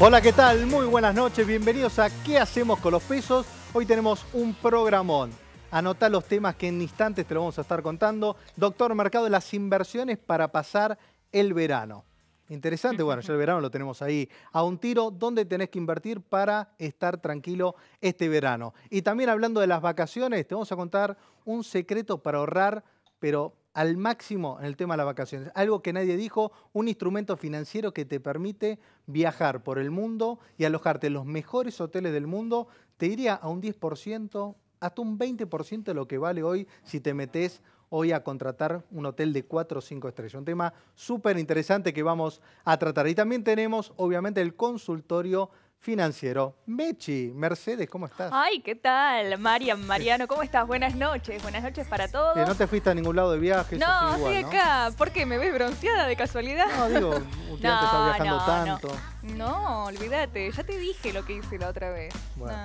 Hola, ¿qué tal? Muy buenas noches, bienvenidos a ¿Qué hacemos con los pesos? Hoy tenemos un programón. Anota los temas que en instantes te lo vamos a estar contando. Doctor Mercado, las inversiones para pasar el verano. Interesante, bueno, ya el verano lo tenemos ahí a un tiro. ¿Dónde tenés que invertir para estar tranquilo este verano? Y también hablando de las vacaciones, te vamos a contar un secreto para ahorrar, pero al máximo en el tema de las vacaciones. Algo que nadie dijo, un instrumento financiero que te permite viajar por el mundo y alojarte en los mejores hoteles del mundo, te iría a un 10%, hasta un 20% de lo que vale hoy si te metes hoy a contratar un hotel de 4 o 5 estrellas. Un tema súper interesante que vamos a tratar. Y también tenemos, obviamente, el consultorio financiero. Mechi, Mercedes, ¿cómo estás? Ay, ¿qué tal? Marian, Mariano, ¿cómo estás? Buenas noches, buenas noches para eh, todos. no te fuiste a ningún lado de viaje. No, así acá. ¿Por qué? ¿Me ves bronceada de casualidad? No, digo, últimamente no, estás viajando tanto. No. olvídate, ya te dije lo que hice la otra vez. Bueno,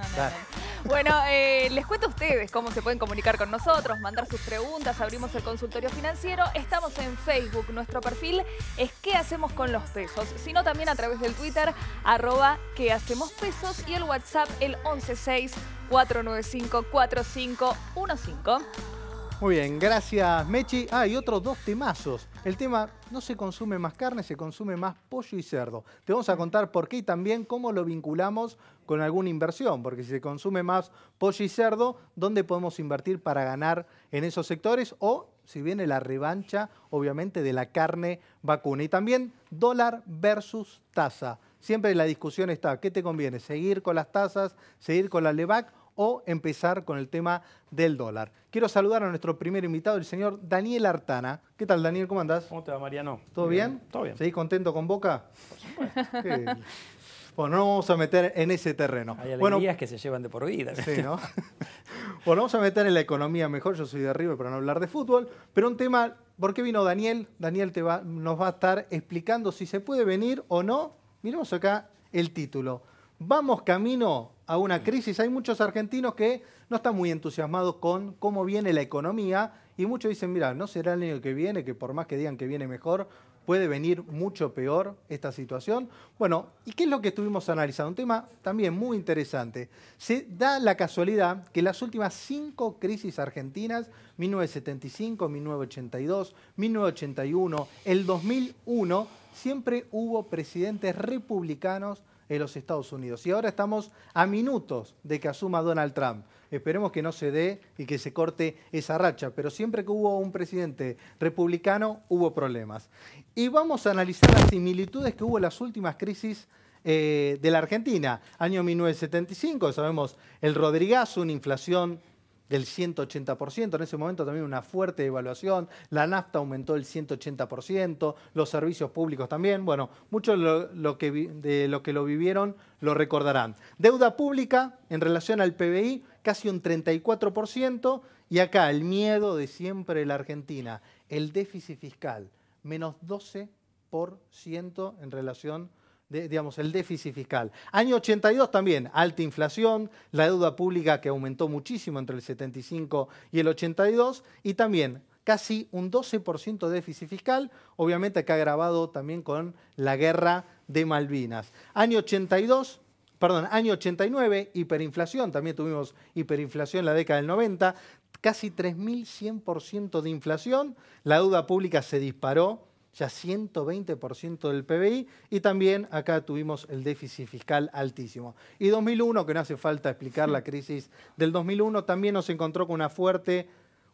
bueno eh, les cuento a ustedes cómo se pueden comunicar con nosotros, mandar sus preguntas, abrimos el consultorio financiero, estamos en Facebook, nuestro perfil es ¿Qué hacemos con los pesos? Sino también a través del Twitter, arroba ¿Qué hacemos Hacemos pesos y el WhatsApp el 116-495-4515. Muy bien, gracias Mechi. Ah, y otros dos temazos. El tema no se consume más carne, se consume más pollo y cerdo. Te vamos a contar por qué y también cómo lo vinculamos con alguna inversión, porque si se consume más pollo y cerdo, ¿dónde podemos invertir para ganar en esos sectores? O si viene la revancha, obviamente, de la carne vacuna. Y también dólar versus tasa siempre la discusión está, ¿qué te conviene? ¿Seguir con las tasas, seguir con la LEVAC o empezar con el tema del dólar? Quiero saludar a nuestro primer invitado, el señor Daniel Artana. ¿Qué tal, Daniel? ¿Cómo andás? ¿Cómo te va, Mariano? ¿Todo bien? Todo bien. ¿Seguís contento con Boca? Por Bueno, no vamos a meter en ese terreno. Hay alegrías que se llevan de por vida. Sí, ¿no? bueno, vamos a meter en la economía mejor. Yo soy de arriba para no hablar de fútbol. Pero un tema, ¿por qué vino Daniel? Daniel te nos va a estar explicando si se puede venir o no Miremos acá el título. Vamos camino a una crisis. Hay muchos argentinos que no están muy entusiasmados con cómo viene la economía y muchos dicen, mira, no será el año que viene, que por más que digan que viene mejor, puede venir mucho peor esta situación. Bueno, ¿y qué es lo que estuvimos analizando? Un tema también muy interesante. Se da la casualidad que las últimas cinco crisis argentinas, 1975, 1982, 1981, el 2001, siempre hubo presidentes republicanos en los Estados Unidos. Y ahora estamos a minutos de que asuma Donald Trump. Esperemos que no se dé y que se corte esa racha, pero siempre que hubo un presidente republicano hubo problemas. Y vamos a analizar las similitudes que hubo en las últimas crisis eh, de la Argentina. Año 1975, sabemos, el Rodrigazo, una inflación del 180%, en ese momento también una fuerte devaluación, la nafta aumentó el 180%, los servicios públicos también, bueno, muchos de lo que lo vivieron lo recordarán. Deuda pública en relación al PBI, casi un 34%, y acá el miedo de siempre la Argentina, el déficit fiscal, menos 12% en relación al digamos, el déficit fiscal. Año 82 también, alta inflación, la deuda pública que aumentó muchísimo entre el 75 y el 82, y también casi un 12% de déficit fiscal, obviamente que ha agravado también con la guerra de Malvinas. Año 82, perdón, año 89, hiperinflación, también tuvimos hiperinflación en la década del 90, casi 3.100% de inflación, la deuda pública se disparó ya 120% del PBI, y también acá tuvimos el déficit fiscal altísimo. Y 2001, que no hace falta explicar la crisis del 2001, también nos encontró con una fuerte,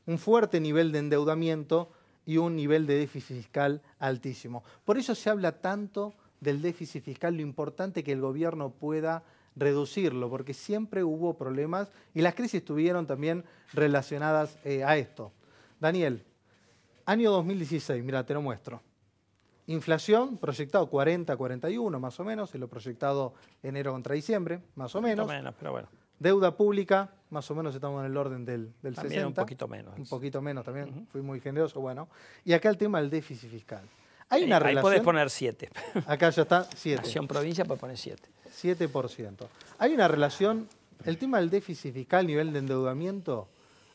un fuerte nivel de endeudamiento y un nivel de déficit fiscal altísimo. Por eso se habla tanto del déficit fiscal, lo importante que el gobierno pueda reducirlo, porque siempre hubo problemas y las crisis estuvieron también relacionadas eh, a esto. Daniel, año 2016, mira, te lo muestro. Inflación proyectado 40, 41 más o menos, y lo proyectado enero contra diciembre, más o menos. menos pero bueno. Deuda pública, más o menos estamos en el orden del, del también un poquito menos. Un poquito menos también, fui muy generoso, bueno. Y acá el tema del déficit fiscal. Hay una ahí relación. podés poner 7. Acá ya está 7. Nación provincia puede poner 7. 7%. Hay una relación, el tema del déficit fiscal, nivel de endeudamiento,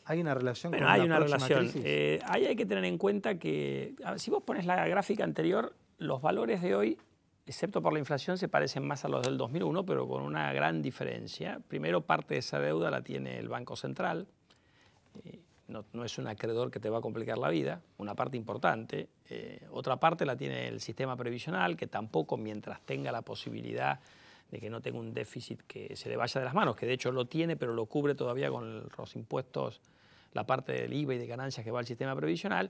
¿Hay una relación con hay una relación. Eh, ahí hay que tener en cuenta que, si vos pones la gráfica anterior, los valores de hoy, excepto por la inflación, se parecen más a los del 2001, pero con una gran diferencia. Primero, parte de esa deuda la tiene el Banco Central. Eh, no, es un acreedor que te va a complicar la vida, una parte importante. Eh, otra parte la tiene el sistema previsional, que tampoco, mientras tenga la posibilidad de que no tenga un déficit que se le vaya de las manos, que de hecho lo tiene, pero lo cubre todavía con los impuestos la parte del IVA y de ganancias que va al sistema previsional.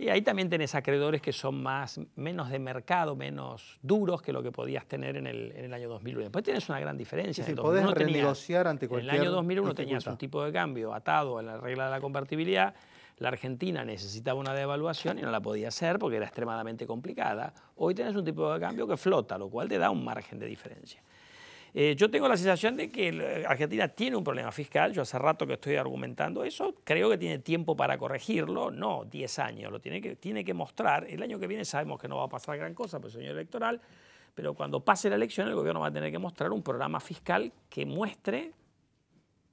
Y ahí también tenés acreedores que son más, menos de mercado, menos duros que lo que podías tener en el, en el año 2001. Después tienes una gran diferencia. Si podés renegociar ante cualquier En el año 2001 tenías un tipo de cambio atado a la regla de la convertibilidad. La Argentina necesitaba una devaluación y no la podía hacer porque era extremadamente complicada. Hoy tenés un tipo de cambio que flota, lo cual te da un margen de diferencia. Eh, yo tengo la sensación de que eh, Argentina tiene un problema fiscal, yo hace rato que estoy argumentando eso, creo que tiene tiempo para corregirlo, no 10 años, lo tiene que, tiene que mostrar, el año que viene sabemos que no va a pasar gran cosa, el señor electoral, pero cuando pase la elección el gobierno va a tener que mostrar un programa fiscal que muestre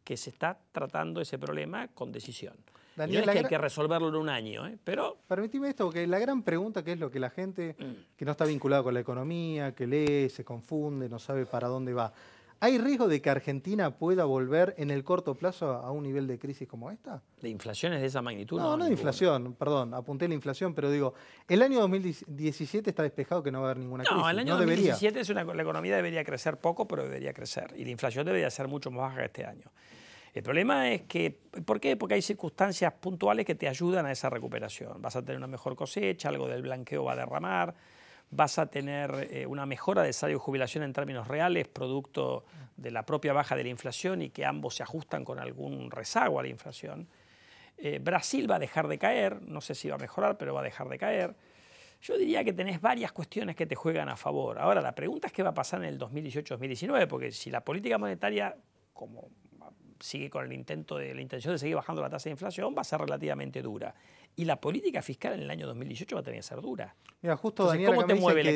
que se está tratando ese problema con decisión. Daniel, es hay que resolverlo en un año, ¿eh? pero... Permitime esto, porque la gran pregunta que es lo que la gente mm. que no está vinculada con la economía, que lee, se confunde, no sabe para dónde va. ¿Hay riesgo de que Argentina pueda volver en el corto plazo a un nivel de crisis como esta? ¿De inflaciones de esa magnitud? No, no, de inflación, perdón, apunté la inflación, pero digo, el año 2017 está despejado que no va a haber ninguna crisis. No, el año 2017 es una, la economía debería crecer poco, pero debería crecer. Y la inflación debería ser mucho más baja que este año. El problema es que, ¿por qué? Porque hay circunstancias puntuales que te ayudan a esa recuperación. Vas a tener una mejor cosecha, algo del blanqueo va a derramar, vas a tener eh, una mejora de salario y jubilación en términos reales, producto de la propia baja de la inflación y que ambos se ajustan con algún rezago a la inflación. Eh, Brasil va a dejar de caer, no sé si va a mejorar, pero va a dejar de caer. Yo diría que tenés varias cuestiones que te juegan a favor. Ahora, la pregunta es qué va a pasar en el 2018-2019, porque si la política monetaria, como sigue con el intento de, la intención de seguir bajando la tasa de inflación, va a ser relativamente dura. Y la política fiscal en el año 2018 va a tener que ser dura. Mira, justo Daniel,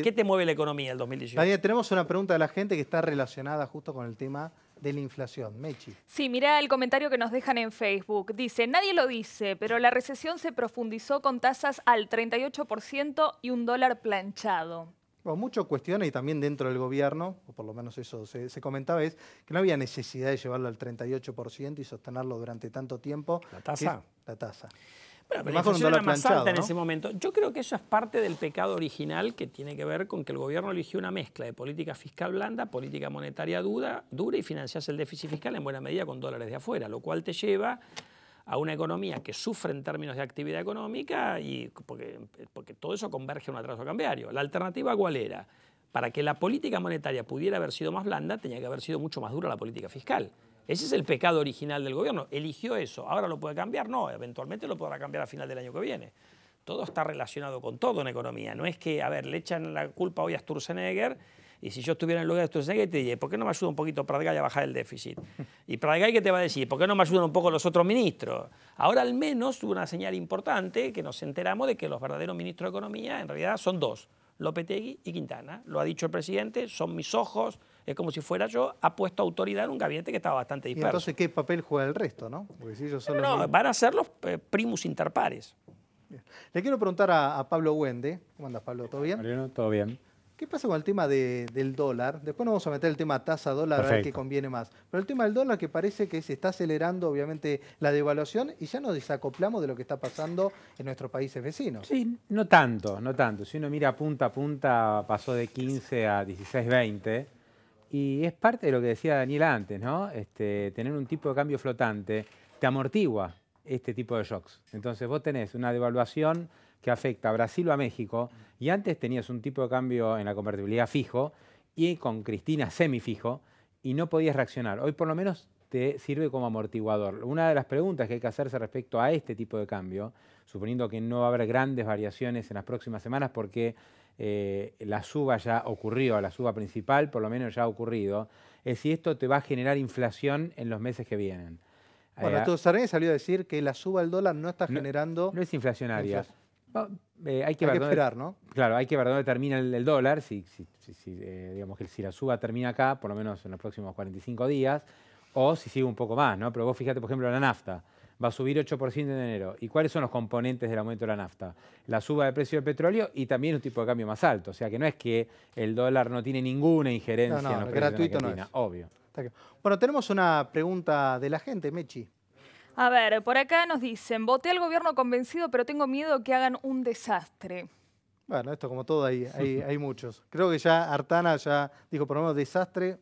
¿Qué te mueve la economía el 2018? Daniel, tenemos una pregunta de la gente que está relacionada justo con el tema de la inflación. Mechi. Sí, mira el comentario que nos dejan en Facebook. Dice, nadie lo dice, pero la recesión se profundizó con tasas al 38% y un dólar planchado con mucho cuestiona y también dentro del gobierno, o por lo menos eso se, comentaba, es que no había necesidad de llevarlo al 38% y sostenerlo durante tanto tiempo. La tasa. La tasa. Bueno, pero la la era más alta en ese momento. Yo creo que eso es parte del pecado original que tiene que ver con que el gobierno eligió una mezcla de política fiscal blanda, política monetaria dura, dura y financias el déficit fiscal en buena medida con dólares de afuera, lo cual te lleva a una economía que sufre en términos de actividad económica y porque, todo eso converge en un atraso cambiario. ¿La alternativa cuál era? Para que la política monetaria pudiera haber sido más blanda, tenía que haber sido mucho más dura la política fiscal. Ese es el pecado original del gobierno. Eligió eso. Ahora lo puede cambiar. No, eventualmente lo podrá cambiar a final del año que viene. Todo está relacionado con todo en economía. No es que, a ver, le echan la culpa hoy a Sturzenegger y si yo estuviera en el lugar de señores, te diría, ¿por qué no me ayuda un poquito Pradgay a bajar el déficit? Y Pradegay, ¿qué te va a decir? ¿Por qué no me ayudan un poco los otros ministros? Ahora al menos hubo una señal importante que nos enteramos de que los verdaderos ministros de Economía en realidad son dos, Lopetegui y Quintana. Lo ha dicho el presidente, son mis ojos, es como si fuera yo, ha puesto autoridad en un gabinete que estaba bastante disperso. entonces qué papel juega el resto, no? no, van a ser los eh, primus interpares. pares. Le quiero preguntar a, Pablo Huende. ¿Cómo andas, Pablo? ¿Todo bien? Mariano, todo bien. ¿Qué pasa con el tema del dólar? Después nos vamos a meter el tema tasa dólar a ver qué conviene más. Pero el tema del dólar que parece que se está acelerando obviamente la devaluación y ya nos desacoplamos de lo que está pasando en nuestros países vecinos. Sí, no tanto, no tanto. Si uno mira punta a punta pasó de 15 a 16, 20 y es parte de lo que decía Daniel antes, ¿no? Este, tener un tipo de cambio flotante te amortigua este tipo de shocks. Entonces vos tenés una devaluación que afecta a Brasil o a México, y antes tenías un tipo de cambio en la convertibilidad fijo y con Cristina semifijo, y no podías reaccionar. Hoy por lo menos te sirve como amortiguador. Una de las preguntas que hay que hacerse respecto a este tipo de cambio, suponiendo que no va a haber grandes variaciones en las próximas semanas porque eh, la suba ya ocurrió, la suba principal por lo menos ya ha ocurrido, es si esto te va a generar inflación en los meses que vienen. Bueno, eh, tú Sarney salió a decir que la suba del dólar no está generando... No es inflacionaria. Eh, hay que, ver esperar, ¿no? Claro, hay que ver dónde termina el, dólar, si, eh, digamos que si la suba termina acá, por lo menos en los próximos 45 días, o si sigue un poco más, ¿no? Pero vos fíjate, por ejemplo, la nafta va a subir 8% en enero. ¿Y cuáles son los componentes del aumento de la nafta? La suba de precio del petróleo y también un tipo de cambio más alto. O sea que no es que el dólar no tiene ninguna injerencia no, no, en gratuito no es. obvio. Bueno, tenemos una pregunta de la gente, Mechi. A ver, por acá nos dicen, voté al gobierno convencido, pero tengo miedo que hagan un desastre. Bueno, esto como todo, hay, hay, muchos. Creo que ya Artana ya dijo, por lo menos desastre,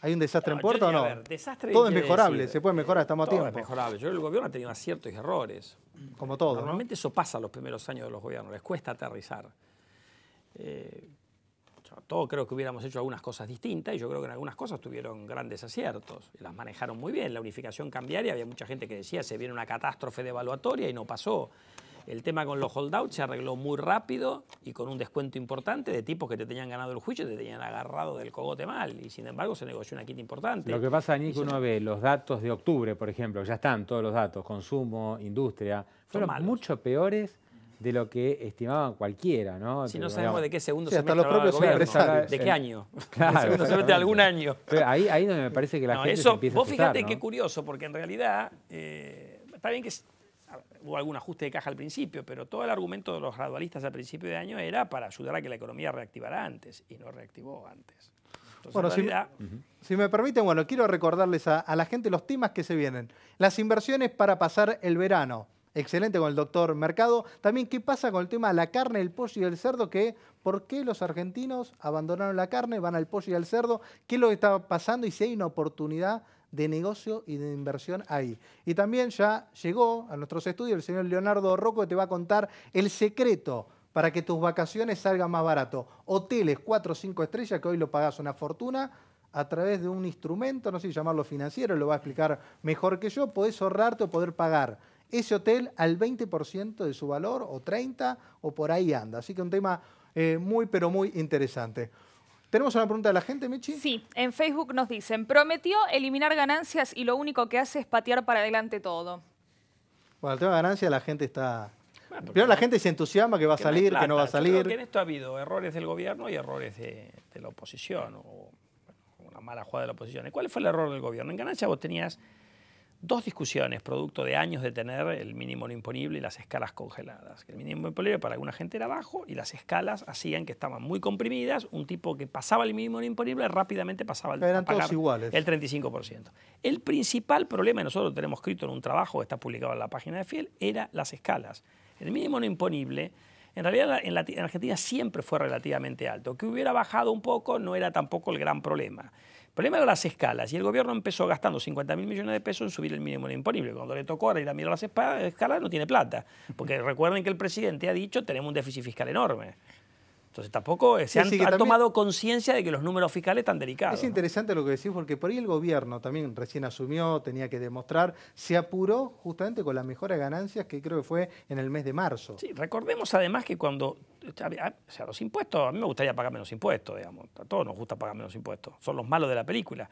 ¿Hay un desastre en Puerto o no? desastre todo es mejorable, se puede mejorar, eh, estamos a tiempo. es mejorable. Yo creo que el gobierno ha tenido aciertos y errores. Como todo. Normalmente eso pasa los primeros años de los gobiernos, les cuesta aterrizar. Eh, todos creo que hubiéramos hecho algunas cosas distintas y yo creo que en algunas cosas tuvieron grandes aciertos, las manejaron muy bien. La unificación cambiaria, había mucha gente que decía se viene una catástrofe devaluatoria evaluatoria y no pasó. El tema con los holdouts se arregló muy rápido y con un descuento importante de tipos que te tenían ganado el juicio y te tenían agarrado del cogote mal. Y sin embargo se negoció una quita importante. Lo que pasa, Nico, uno ve los datos de octubre, por ejemplo, ya están todos los datos, consumo, industria, fueron mucho peores de lo que estimaban cualquiera, ¿no? Si no sabemos de qué segundo se semestre hasta los propios ¿De qué año? Claro, segundo de algún año. ahí, ahí donde me parece que la gente Vos fíjate qué curioso, porque en realidad eh, está bien que hubo algún ajuste de caja al principio, pero todo el argumento de los gradualistas al principio de año era para ayudar a que la economía reactivara antes, y no reactivó antes. bueno, si, me, permiten, bueno, quiero recordarles a la gente los temas que se vienen. Las inversiones para pasar el verano excelente con el doctor Mercado. También, ¿qué pasa con el tema de la carne, el pollo y el cerdo? Que, ¿Por qué los argentinos abandonaron la carne, van al pollo y al cerdo? ¿Qué es lo que está pasando y si hay una oportunidad de negocio y de inversión ahí? Y también ya llegó a nuestros estudios el señor Leonardo Rocco que te va a contar el secreto para que tus vacaciones salgan más barato. Hoteles 4 o 5 estrellas que hoy lo pagas una fortuna a través de un instrumento, no sé si llamarlo financiero, lo va a explicar mejor que yo, podés ahorrarte o poder pagar ese hotel al 20% de su valor o 30 o por ahí anda. Así que un tema eh, muy pero muy interesante. ¿Tenemos una pregunta de la gente, Michi? Sí, en Facebook nos dicen, prometió eliminar ganancias y lo único que hace es patear para adelante todo. Bueno, el tema de ganancias la gente está... pero la gente se entusiasma que va a salir, que no va a salir. en esto ha habido errores del gobierno y errores de, la oposición, o una mala jugada de la oposición. ¿Cuál fue el error del gobierno? En ganancias vos tenías dos discusiones producto de años de tener el mínimo no imponible y las escalas congeladas. El mínimo no imponible para alguna gente era bajo y las escalas hacían que estaban muy comprimidas. Un tipo que pasaba el mínimo no imponible rápidamente pasaba el, el 35%. El principal problema, y nosotros tenemos escrito en un trabajo que está publicado en la página de Fiel, era las escalas. El mínimo no imponible en realidad en, en, Argentina siempre fue relativamente alto. Que hubiera bajado un poco no era tampoco el gran problema. El problema era las escalas y el gobierno empezó gastando 50 mil millones de pesos en subir el mínimo imponible. Cuando le tocó ahora ir a mirar las escalas no tiene plata, porque recuerden que el presidente ha dicho tenemos un déficit fiscal enorme. Entonces tampoco se han, tomado conciencia de que los números fiscales están delicados. Es interesante lo que decís porque por ahí el gobierno también recién asumió, tenía que demostrar, se apuró justamente con las mejores ganancias que creo que fue en el mes de marzo. Sí, recordemos además que cuando, o sea, los impuestos, a mí me gustaría pagar menos impuestos, digamos, a todos nos gusta pagar menos impuestos, son los malos de la película.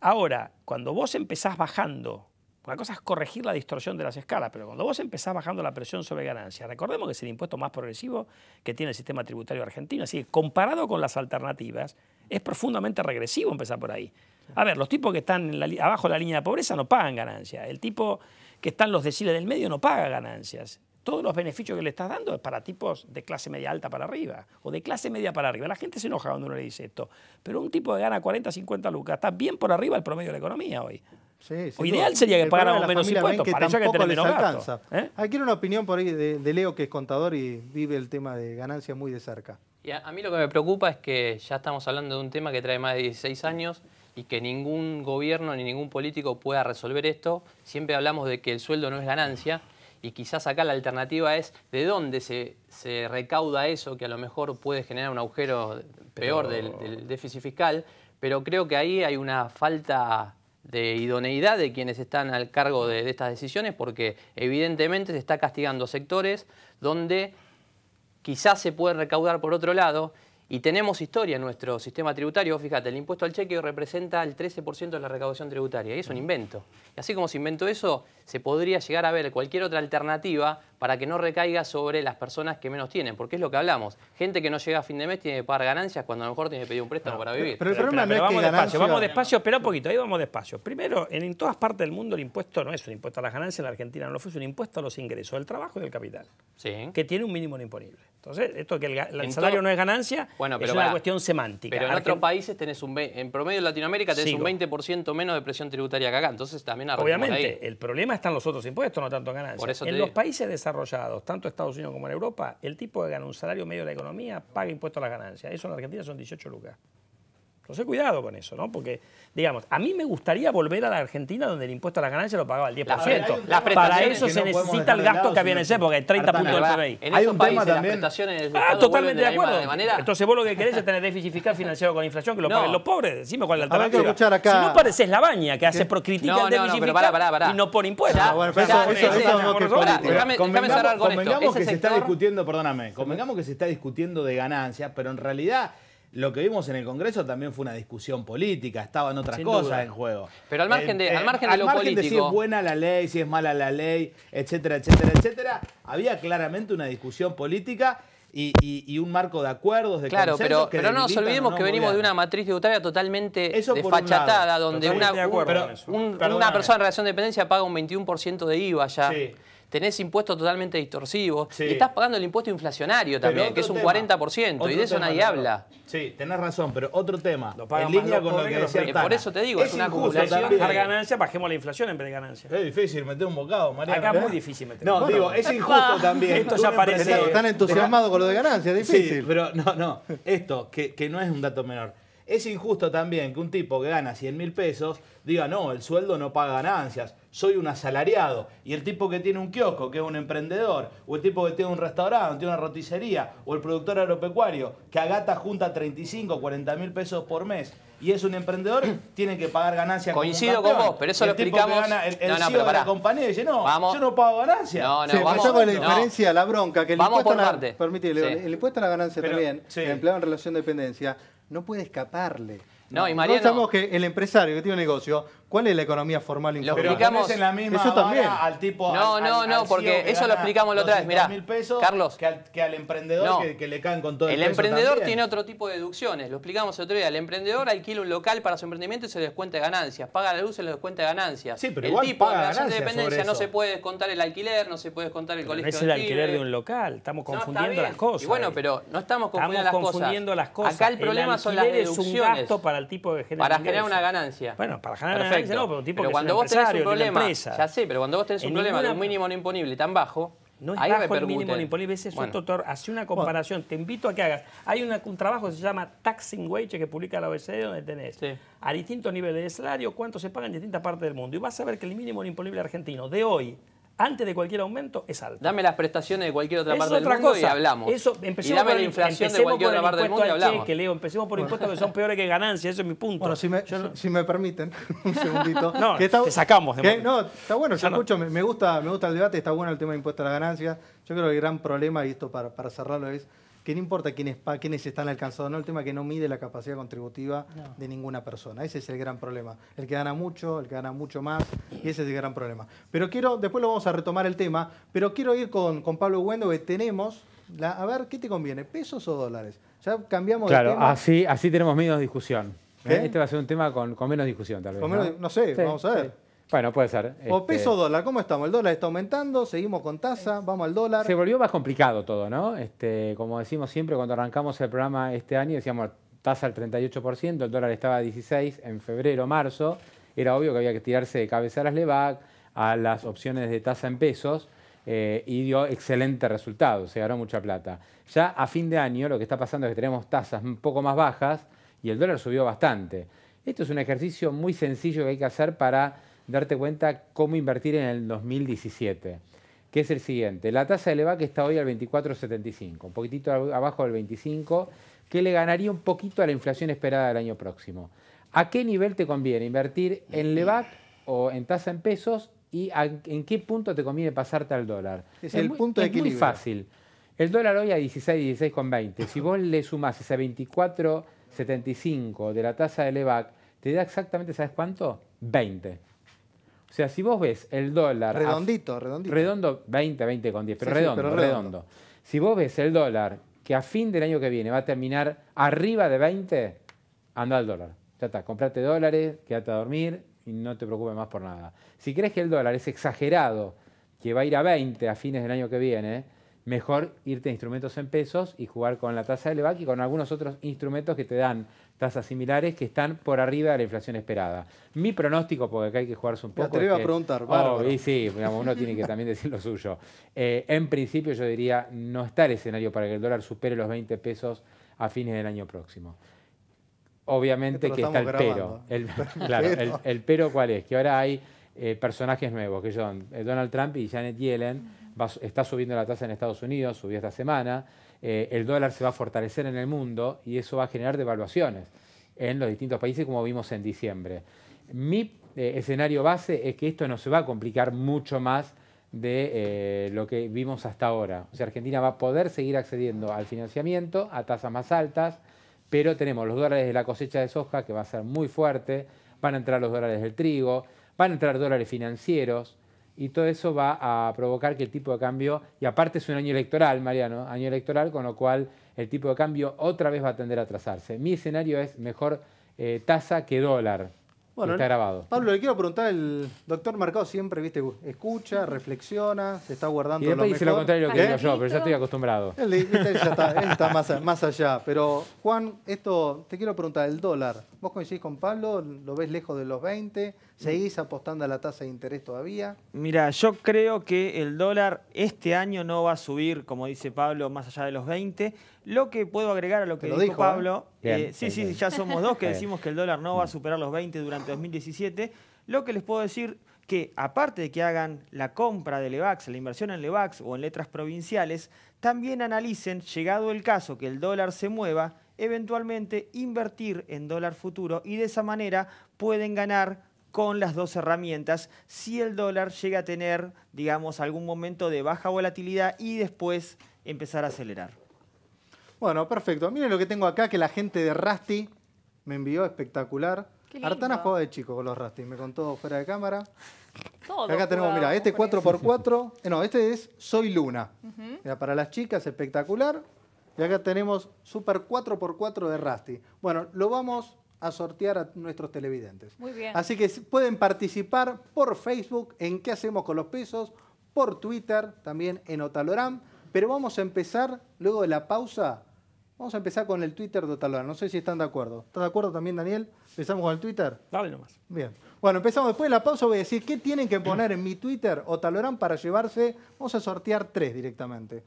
Ahora, cuando vos empezás bajando una cosa es corregir la distorsión de las escalas, pero cuando vos empezás bajando la presión sobre ganancias, recordemos que es el impuesto más progresivo que tiene el sistema tributario argentino, así que comparado con las alternativas, es profundamente regresivo empezar por ahí. A ver, los tipos que están abajo de la línea de pobreza no pagan ganancias, el tipo que está en los deciles del medio no paga ganancias. Todos los beneficios que le estás dando es para tipos de clase media alta para arriba o de clase media para arriba. La gente se enoja cuando uno le dice esto, pero un tipo que gana 40, 50 lucas está bien por arriba del promedio de la economía hoy o ideal sería que pagáramos menos impuestos, que para que menos Aquí ¿eh? una opinión por ahí de, Leo, que es contador y vive el tema de ganancia muy de cerca. Y a, mí lo que me preocupa es que ya estamos hablando de un tema que trae más de 16 años y que ningún gobierno ni ningún político pueda resolver esto. Siempre hablamos de que el sueldo no es ganancia y quizás acá la alternativa es de dónde se, recauda eso que a lo mejor puede generar un agujero peor del déficit fiscal. Pero creo que ahí hay una falta de idoneidad de quienes están al cargo de, estas decisiones, porque evidentemente se está castigando sectores donde quizás se puede recaudar por otro lado y tenemos historia en nuestro sistema tributario. Fíjate, el impuesto al cheque representa el 13% de la recaudación tributaria y es un invento. Y así como se inventó eso, se podría llegar a ver cualquier otra alternativa para que no recaiga sobre las personas que menos tienen, porque es lo que hablamos. Gente que no llega a fin de mes tiene que pagar ganancias cuando a lo mejor tiene que pedir un préstamo para vivir. Pero, el problema no vamos despacio, vamos despacio, espera un poquito, ahí vamos despacio. Primero, en, todas partes del mundo el impuesto no es un impuesto a las ganancias, en la Argentina no lo fue, es un impuesto a los ingresos, del trabajo y del capital, sí. que tiene un mínimo no imponible. Entonces, esto que el, salario no es ganancia es una cuestión semántica. Pero en otros países tenés un en promedio en Latinoamérica tenés un 20% menos de presión tributaria que acá, entonces también Obviamente, el problema está en los otros impuestos, no tanto en ganancias. en los países desarrollados, tanto Estados Unidos como en Europa, el tipo que gana un salario medio de la economía paga impuestos a las ganancias. Eso en Argentina son 18 lucas. Entonces, cuidado con eso, ¿no? Porque, digamos, a mí me gustaría volver a la Argentina donde el impuesto a las ganancias lo pagaba el 10%. para eso se necesita el gasto que había en ese porque el 30 e puntos del PBI. hay un tema también. ah, totalmente de, acuerdo. Entonces, vos lo que querés es tener déficit fiscal financiado con inflación, que lo paguen los pobres. Decime cuál es la alternativa. Si no pareces la baña, que hace critica no, el déficit fiscal y no por impuestos. Déjame no, con esto. Convengamos que se está discutiendo, perdóname, convengamos que se está discutiendo de ganancias, pero en realidad lo que vimos en el Congreso también fue una discusión política, estaban otras cosas en juego. Pero al margen de, al margen de al margen De si es buena la ley, si es mala la ley, etcétera, etcétera, etcétera, había claramente una discusión política. Y, un marco de acuerdos, de Claro, pero, que pero no nos olvidemos que venimos de una matriz tributaria totalmente Eso desfachatada, donde una, persona en relación de dependencia paga un 21% de IVA ya. Sí tenés impuestos totalmente distorsivos y estás pagando el impuesto inflacionario también, que es un 40%, y de eso nadie habla. Sí, tenés razón, pero otro tema, lo en línea con lo que decía Tana. Por eso te digo, es, una acumulación. Bajar ganancias, bajemos la inflación en vez de ganancia. Es difícil meter un bocado, María. Acá es ¿eh? muy difícil meter No, digo, es injusto también. Esto ya parece... Están entusiasmados con lo de ganancia, difícil. Sí, pero no, no, esto, que, que no es un dato menor. Es injusto también que un tipo que gana 100 mil pesos diga, no, el sueldo no paga ganancias, soy un asalariado. Y el tipo que tiene un kiosco, que es un emprendedor, o el tipo que tiene un restaurante, tiene una roticería, o el productor agropecuario, que agata junta 35, 40 mil pesos por mes, y es un emprendedor, tiene que pagar ganancias. Coincido con vos, pero eso el lo tipo Que gana el, la compañía no, yo no pago ganancias. No, no, vamos, con la diferencia, la bronca, que el, impuesto, a la, permite, el impuesto a la ganancia también, el empleado en relación de dependencia, no puede escaparle. No, y Mariano... que el empresario que tiene un negocio ¿Cuál es la economía formal informal? Lo explicamos en la misma eso también. al tipo No, no, no, porque eso lo explicamos la otra vez, mirá. Carlos, que al, emprendedor que, le caen con todo el El emprendedor tiene otro tipo de deducciones, lo explicamos el otro día, el emprendedor alquila un local para su emprendimiento y se le descuenta ganancias, paga la luz y se le descuenta ganancias. Sí, pero el tipo paga de de dependencia no se puede descontar el alquiler, no se puede descontar el colegio. No es el alquiler de un local, estamos confundiendo las cosas. Y bueno, pero no estamos confundiendo, las, cosas. Acá el, problema son las deducciones. Es un gasto para el tipo Para generar una ganancia. Bueno, para generar pero, cuando vos tenés un problema, ya sé, pero cuando vos tenés un problema de un mínimo no imponible tan bajo, no es ahí bajo el mínimo no imponible, ese es bueno. hace una comparación, te invito a que hagas. Hay un trabajo que se llama Taxing Wage que publica la OECD donde tenés a distintos niveles de salario cuánto se paga en distintas partes del mundo y vas a ver que el mínimo no imponible argentino de hoy antes de cualquier aumento es alto. Dame las prestaciones de cualquier otra parte del mundo y hablamos. Eso, empecemos por, la inflación de cualquier otra parte del mundo y hablamos. Leo, empecemos por impuestos que son peores que ganancias, Ese es mi punto. Bueno, si me, si me permiten, un segundito. no, te sacamos. De que, no, está bueno, yo escucho, me, gusta, me gusta el debate, está bueno el tema de impuestos a la ganancia. Yo creo que el gran problema, y esto para, para cerrarlo, es que no importa quiénes, quiénes están alcanzando, no el tema que no mide la capacidad contributiva de ninguna persona. Ese es el gran problema. El que gana mucho, el que gana mucho más, y ese es el gran problema. Pero quiero, después lo vamos a retomar el tema, pero quiero ir con, Pablo Huendo, que tenemos, la, a ver, ¿qué te conviene? ¿Pesos o dólares? Ya cambiamos claro, de tema. Claro, así, así tenemos menos discusión. ¿eh? Este va a ser un tema con, menos discusión, tal vez. ¿no? sé, vamos a ver. Bueno, puede ser. O este peso dólar, ¿cómo estamos? El dólar está aumentando, seguimos con tasa, vamos al dólar. Se volvió más complicado todo, ¿no? Este, como decimos siempre, cuando arrancamos el programa este año, decíamos tasa al 38%, el dólar estaba a 16 en febrero, marzo. Era obvio que había que tirarse de cabeza a las LEVAC, a las opciones de tasa en pesos. Eh, y dio excelente resultado, se ganó mucha plata. Ya a fin de año lo que está pasando es que tenemos tasas un poco más bajas y el dólar subió bastante. Esto es un ejercicio muy sencillo que hay que hacer para darte cuenta cómo invertir en el 2017, que es el siguiente. La tasa de LEVAC está hoy al 24,75, un poquitito abajo del 25, que le ganaría un poquito a la inflación esperada del año próximo. ¿A qué nivel te conviene invertir en LEVAC o en tasa en pesos y en qué punto te conviene pasarte al dólar? Es, el muy, punto fácil. El dólar hoy a 16, 16,20. Si vos le sumás esa 24,75 de la tasa de LEVAC, te da exactamente, ¿sabes cuánto? 20. O sea, si vos ves el dólar... Redondito, redondito. Redondo, 20, 20 con 10, pero, redondo, redondo, Si vos ves el dólar que a fin del año que viene va a terminar arriba de 20, anda al dólar. Ya está, comprate dólares, quédate a dormir y no te preocupes más por nada. Si crees que el dólar es exagerado, que va a ir a 20 a fines del año que viene, mejor irte a instrumentos en pesos y jugar con la tasa de LEVAC y con algunos otros instrumentos que te dan tasas similares que están por arriba de la inflación esperada. Mi pronóstico, porque acá hay que jugarse un poco. Te atrevo a preguntar, oh, sí, uno tiene que también decir lo suyo. Eh, en principio, yo diría, no está el escenario para que el dólar supere los 20 pesos a fines del año próximo. Obviamente que está el pero. El, pero. cuál es, que ahora hay eh, personajes nuevos, que son eh, Donald Trump y Janet Yellen. Va, está subiendo la tasa en Estados Unidos, subió esta semana eh, el dólar se va a fortalecer en el mundo y eso va a generar devaluaciones en los distintos países como vimos en diciembre. Mi eh, escenario base es que esto no se va a complicar mucho más de eh, lo que vimos hasta ahora. O sea, Argentina va a poder seguir accediendo al financiamiento a tasas más altas, pero tenemos los dólares de la cosecha de soja que va a ser muy fuerte, van a entrar los dólares del trigo, van a entrar dólares financieros, y todo eso va a provocar que el tipo de cambio, y aparte es un año electoral, Mariano, año electoral, con lo cual el tipo de cambio otra vez va a tender a atrasarse. Mi escenario es mejor eh, tasa que dólar. Bueno, grabado. Pablo, le quiero preguntar, el doctor Marcado siempre, viste, escucha, reflexiona, se está guardando. Y después lo dice lo contrario que ¿Eh? digo yo, pero ya estoy acostumbrado. Él, ya está, él está más, más, allá. Pero, Juan, esto, te quiero preguntar, el dólar. ¿Vos coincidís con Pablo? ¿Lo ves lejos de los 20? ¿Seguís apostando a la tasa de interés todavía? Mira, yo creo que el dólar este año no va a subir, como dice Pablo, más allá de los 20. Lo que puedo agregar a lo que dijo, ¿eh? Pablo, eh, sí, sí, ya somos dos que decimos que el dólar no va a superar los 20 durante 2017. Lo que les puedo decir que aparte de que hagan la compra de Levax, la inversión en Levax o en letras provinciales, también analicen, llegado el caso que el dólar se mueva, eventualmente invertir en dólar futuro y de esa manera pueden ganar con las dos herramientas si el dólar llega a tener, digamos, algún momento de baja volatilidad y después empezar a acelerar. Bueno, perfecto. Miren lo que tengo acá que la gente de Rusty me envió espectacular. Artana jugaba de chico con los Rusty. me contó fuera de cámara. acá tenemos, mira, este 4x4, eh, no, este es Soy Luna. para las chicas espectacular. Y acá tenemos Super 4x4 de Rusty. Bueno, lo vamos a sortear a nuestros televidentes. Muy bien. Así que pueden participar por Facebook en qué hacemos con los pesos, por Twitter, también en Otaloram. Pero vamos a empezar, luego de la pausa, vamos a empezar con el Twitter de Otaloram. No sé si están de acuerdo. ¿Estás de acuerdo también, Daniel? ¿Empezamos con el Twitter? Dale nomás. Bien. Bueno, empezamos después de la pausa. Voy a decir qué tienen que poner en mi Twitter Otaloram para llevarse. Vamos a sortear tres directamente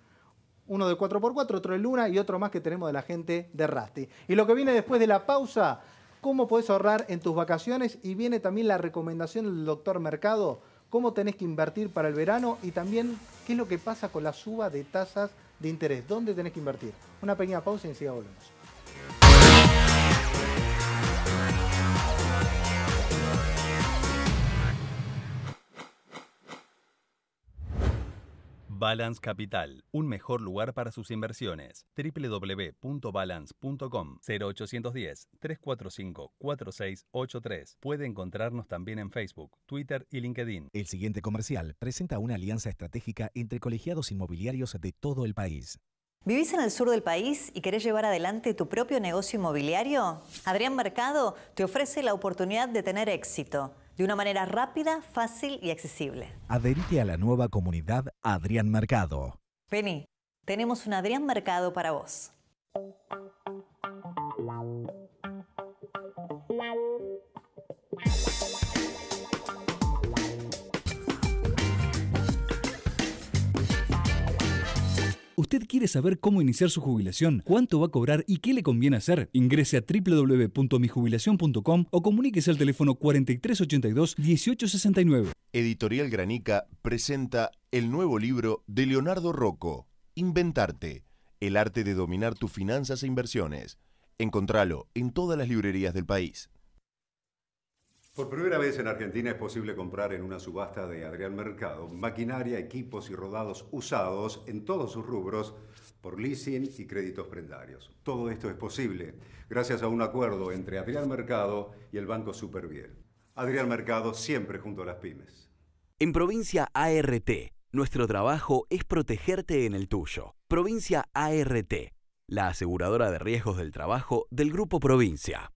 uno de 4x4, otro de Luna y otro más que tenemos de la gente de Rasti. Y lo que viene después de la pausa cómo podés ahorrar en tus vacaciones y viene también la recomendación del doctor Mercado, cómo tenés que invertir para el verano y también qué es lo que pasa con la suba de tasas de interés, dónde tenés que invertir. Una pequeña pausa y enseguida volvemos. Balance Capital, un mejor lugar para sus inversiones. www.balance.com 0810-345-4683. Puede encontrarnos también en Facebook, Twitter y LinkedIn. El siguiente comercial presenta una alianza estratégica entre colegiados inmobiliarios de todo el país. ¿Vivís en el sur del país y querés llevar adelante tu propio negocio inmobiliario? Adrián Mercado te ofrece la oportunidad de tener éxito de una manera rápida, fácil y accesible. Adherite a la nueva comunidad Adrián Mercado. Penny, tenemos un Adrián Mercado para vos. ¿Usted quiere saber cómo iniciar su jubilación, cuánto va a cobrar y qué le conviene hacer? Ingrese a www.mijubilación.com o comuníquese al teléfono 4382 1869. Editorial Granica presenta el nuevo libro de Leonardo Rocco, Inventarte, el arte de dominar tus finanzas e inversiones. Encontralo en todas las librerías del país. Por primera vez en Argentina es posible comprar en una subasta de Adrián Mercado maquinaria, equipos y rodados usados en todos sus rubros por leasing y créditos prendarios. Todo esto es posible gracias a un acuerdo entre Adrián Mercado y el Banco Superviel. Adrián Mercado siempre junto a las pymes. En provincia ART, nuestro trabajo es protegerte en el tuyo. Provincia ART, la aseguradora de riesgos del trabajo del Grupo Provincia.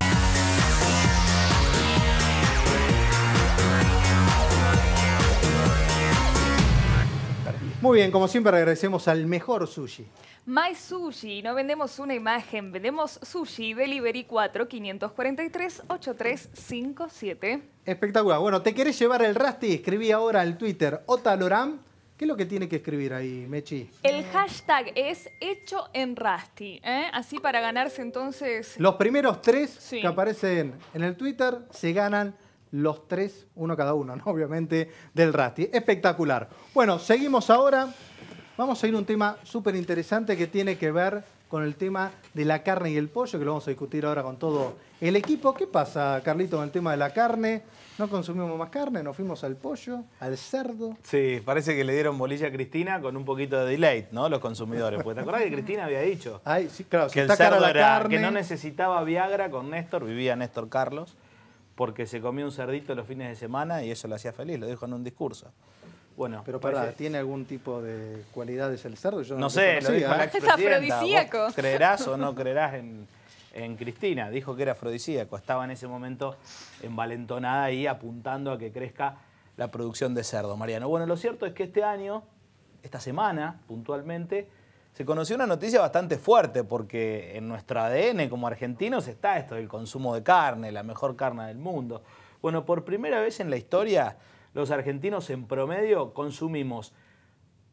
Muy bien, como siempre regresemos al mejor sushi. My Sushi, no vendemos una imagen, vendemos sushi delivery 4 543 8357. Espectacular. Bueno, ¿te querés llevar el Rasti? Escribí ahora al Twitter Otaloram. ¿Qué es lo que tiene que escribir ahí, Mechi? El hashtag es hecho en Rasti. ¿eh? Así para ganarse entonces. Los primeros tres que aparecen en el Twitter se ganan los tres, uno cada uno, ¿no? obviamente, del Rasti. Espectacular. Bueno, seguimos ahora. Vamos a ir a un tema súper interesante que tiene que ver con el tema de la carne y el pollo, que lo vamos a discutir ahora con todo el equipo. ¿Qué pasa, Carlito, con el tema de la carne? ¿No consumimos más carne? ¿Nos fuimos al pollo? ¿Al cerdo? Sí, parece que le dieron bolilla a Cristina con un poquito de delay, ¿no? Los consumidores. Porque ¿Te acordás que Cristina había dicho? sí, claro, que el cerdo era, que no necesitaba Viagra con Néstor, vivía Néstor Carlos porque se comía un cerdito los fines de semana y eso lo hacía feliz, lo dijo en un discurso. Bueno, pero para, ¿tiene algún tipo de cualidades el cerdo? Yo no, sé, no afrodisíaco. ¿Creerás o no creerás en, en, Cristina? Dijo que era afrodisíaco. Estaba en ese momento envalentonada ahí apuntando a que crezca la producción de cerdo, Mariano. Bueno, lo cierto es que este año, esta semana puntualmente, se conoció una noticia bastante fuerte porque en nuestro ADN como argentinos está esto del consumo de carne, la mejor carne del mundo. Bueno, por primera vez en la historia los argentinos en promedio consumimos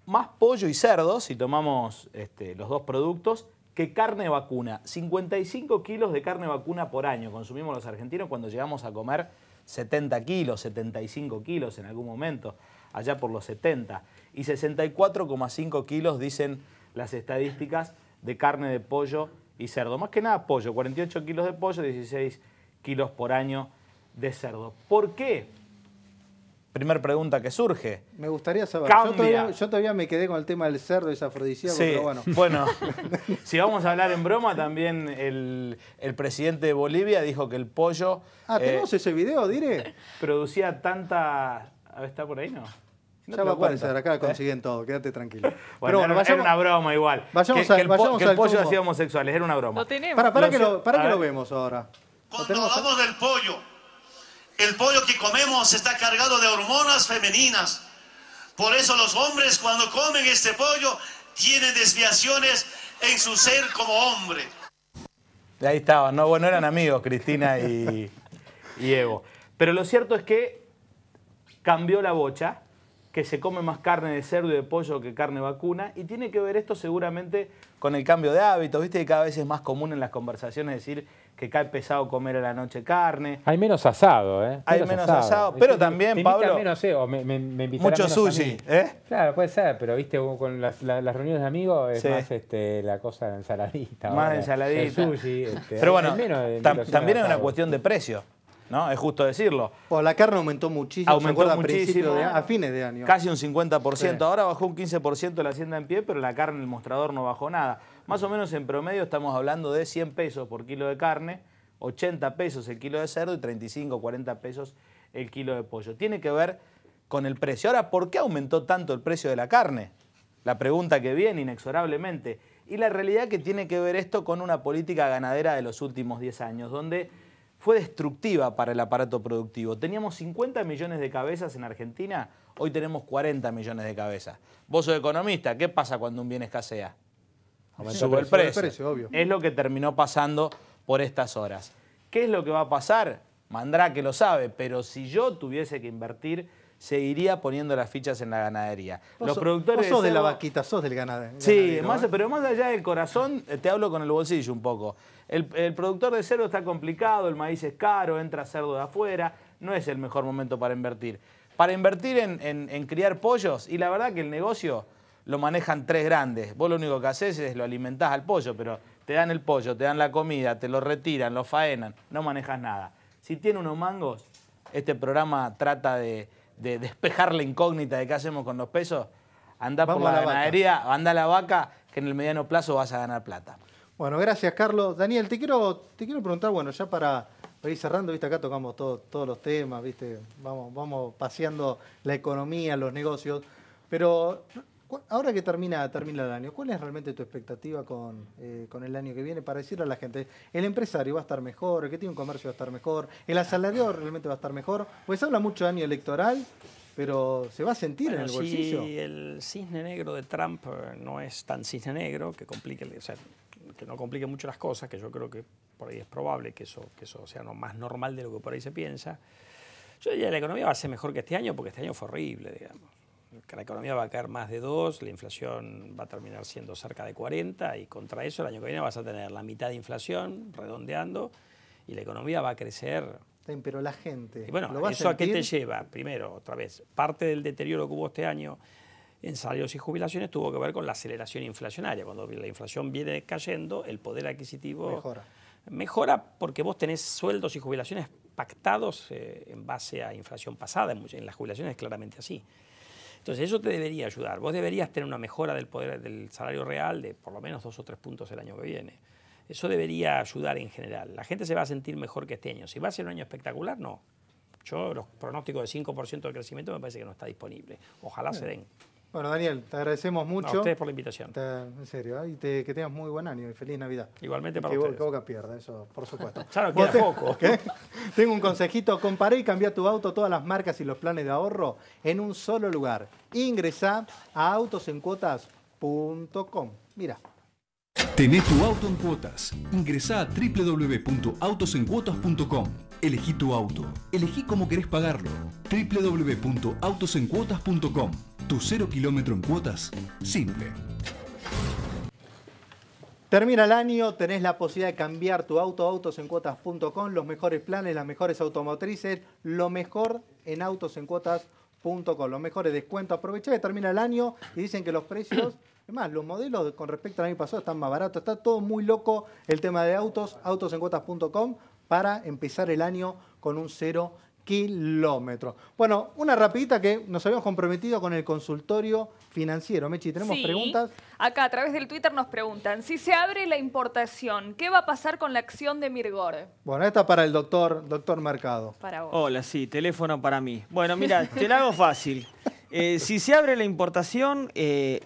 más pollo y cerdo, si tomamos este, los dos productos, que carne vacuna. 55 kilos de carne vacuna por año consumimos los argentinos cuando llegamos a comer 70 kilos, 75 kilos en algún momento, allá por los 70. Y 64,5 kilos dicen las estadísticas de carne de pollo y cerdo. Más que nada pollo, 48 kilos de pollo, 16 kilos por año de cerdo. ¿Por qué? Primer pregunta que surge. Me gustaría saber. Yo todavía, yo todavía, me quedé con el tema del cerdo y esa afrodisíaco, pero bueno. Bueno, si vamos a hablar en broma, también el, presidente de Bolivia dijo que el pollo. Ah, tenemos eh, ese video, diré. Producía tanta. A ver, está por ahí, ¿no? ya va a aparecer, acá ¿Eh? consiguen todo, quédate tranquilo. bueno, Pero era una broma igual. que, que el, que el pollo hacía homosexuales, era una broma. Para, para que, lo, para que lo vemos ahora. Cuando hablamos del pollo, el pollo que comemos está cargado de hormonas femeninas. Por eso los hombres cuando comen este pollo tienen desviaciones en su ser como hombre. Ahí estaba. no, bueno, eran amigos Cristina y Evo. Pero lo cierto es que cambió la bocha que se come más carne de cerdo y de pollo que carne vacuna, y tiene que ver esto seguramente con el cambio de hábitos, viste que cada vez es más común en las conversaciones decir que cae pesado comer a la noche carne. Hay menos asado, ¿eh? Hay menos asado, pero también, Pablo... Eh, mucho sushi, ¿eh? Claro, puede ser, pero viste, con las, reuniones de amigos es más este, la cosa ensaladita. Más ensaladita. Este, pero bueno, también es una cuestión de precio. ¿no? Es justo decirlo. la carne aumentó muchísimo, a, fines de año. Casi un 50%, ahora bajó un 15% la hacienda en pie, pero la carne en el mostrador no bajó nada. Más o menos en promedio estamos hablando de 100 pesos por kilo de carne, 80 pesos el kilo de cerdo y 35, 40 pesos el kilo de pollo. Tiene que ver con el precio. Ahora, ¿por qué aumentó tanto el precio de la carne? La pregunta que viene inexorablemente. Y la realidad que tiene que ver esto con una política ganadera de los últimos 10 años, donde fue destructiva para el aparato productivo. Teníamos 50 millones de cabezas en Argentina, hoy tenemos 40 millones de cabezas. Vos sos economista, ¿qué pasa cuando un bien escasea? Aumenta Sube el precio. Es lo que terminó pasando por estas horas. ¿Qué es lo que va a pasar? Mandrá que lo sabe, pero si yo tuviese que invertir seguiría poniendo las fichas en la ganadería. Los productores. Vos sos de, la vaquita, sos del ganadero. Sí, pero más allá del corazón, eh, te hablo con el bolsillo un poco. El, productor de cerdo está complicado, el maíz es caro, entra cerdo de afuera, no es el mejor momento para invertir. Para invertir en, criar pollos, y la verdad que el negocio lo manejan tres grandes. Vos lo único que haces es lo alimentás al pollo, pero te dan el pollo, te dan la comida, te lo retiran, lo faenan, no manejas nada. Si tiene unos mangos, este programa trata de, despejar la incógnita de qué hacemos con los pesos. anda por la, ganadería, anda la vaca, que en el mediano plazo vas a ganar plata. Bueno, gracias Carlos. Daniel, te quiero, te quiero preguntar, bueno, ya para, ir cerrando, viste, acá tocamos todos los temas, viste, vamos, vamos paseando la economía, los negocios, pero ahora que termina, termina el año, ¿cuál es realmente tu expectativa eh, con, el año que viene para decirle a la gente, el empresario va a estar mejor, el que tiene un comercio va a estar mejor, el asalariado realmente va a estar mejor? Pues habla mucho de año electoral, pero se va a sentir en el bolsillo. Sí, el cisne negro de Trump eh, no es tan cisne negro, que complique, el... sea, que no complique mucho las cosas, que yo creo que por ahí es probable que eso, que eso sea no, más normal de lo que por ahí se piensa, yo diría la economía va a ser mejor que este año, porque este año fue horrible, digamos. Que la economía va a caer más de dos, la inflación va a terminar siendo cerca de 40 y contra eso el año que viene vas a tener la mitad de inflación, redondeando, y la economía va a crecer. Pero la gente. bueno, ¿eso a, a qué te lleva? Primero, otra vez, parte del deterioro que hubo este año en salarios y jubilaciones tuvo que ver con la aceleración inflacionaria. Cuando la inflación viene cayendo, el poder adquisitivo mejora, mejora porque vos tenés sueldos y jubilaciones pactados eh, en base a inflación pasada. En, las jubilaciones es claramente así. Entonces eso te debería ayudar. Vos deberías tener una mejora del poder del salario real de por lo menos dos o tres puntos el año que viene. Eso debería ayudar en general. La gente se va a sentir mejor que este año. Si va a ser un año espectacular, no. Yo los pronósticos de 5% de crecimiento me parece que no está disponible. Ojalá se mm. den. Bueno, Daniel, te agradecemos mucho. A por la invitación. en serio, ¿eh? y que tengas muy buen año y feliz Navidad. Igualmente para que ustedes. que Boca pierda, eso, por supuesto. claro, queda poco. Tengo un consejito. Comparé y cambia tu auto, todas las marcas y los planes de ahorro en un solo lugar. Ingresa a autosencuotas.com. Mira. Tenés tu auto en cuotas. Ingresa a www.autosencuotas.com. Elegí tu auto. Elegí cómo querés pagarlo. www.autosencuotas.com. Tu cero kilómetro en cuotas. Simple. Termina el año, tenés la posibilidad de cambiar tu auto a autosencuotas.com, los mejores planes, las mejores automotrices, lo mejor en autosencuotas.com, los mejores descuentos. Aprovechá que termina el año y dicen que los precios, más los modelos con respecto al año pasado están más baratos, está todo muy loco el tema de autos, autosencuotas.com para empezar el año con un cero kilómetro. Bueno, una rapidita que nos habíamos comprometido con el consultorio financiero. Mechi, ¿tenemos preguntas? Acá a través del Twitter nos preguntan, si se abre la importación, ¿qué va a pasar con la acción de Mirgor? Bueno, esta para el doctor, doctor Mercado. Para vos. Hola, sí, teléfono para mí. Bueno, mira, te la hago fácil. Eh, si se abre la importación eh,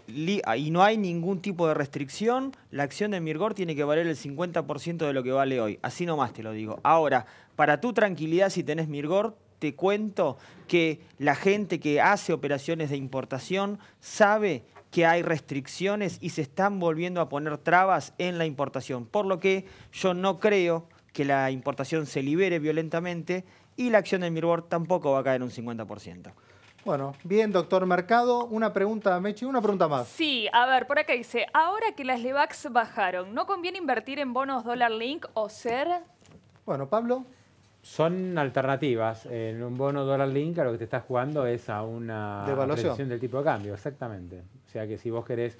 ah, y no hay ningún tipo de restricción, la acción de Mirgor tiene que valer el 50% de lo que vale hoy. Así nomás te lo digo. Ahora, para tu tranquilidad, si tenés Mirgor, te cuento que la gente que hace operaciones de importación sabe que hay restricciones y se están volviendo a poner trabas en la importación. Por lo que yo no creo que la importación se libere violentamente y la acción de Mirgor tampoco va a caer un 50%. Bueno, bien, doctor Mercado. Una pregunta, Mechi, una pregunta más. Sí, a ver, por acá dice, ahora que las LEVAX bajaron, ¿no conviene invertir en bonos dólar link o ser? Bueno, Pablo. Son alternativas. En un bono dólar link a lo que te estás jugando es a una devaluación del tipo de cambio, exactamente. O sea que si vos querés,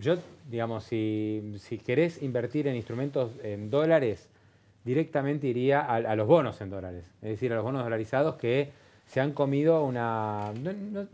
yo, digamos, si, querés invertir en instrumentos en dólares, directamente iría a los bonos en dólares, es decir, a los bonos dolarizados que se han comido una,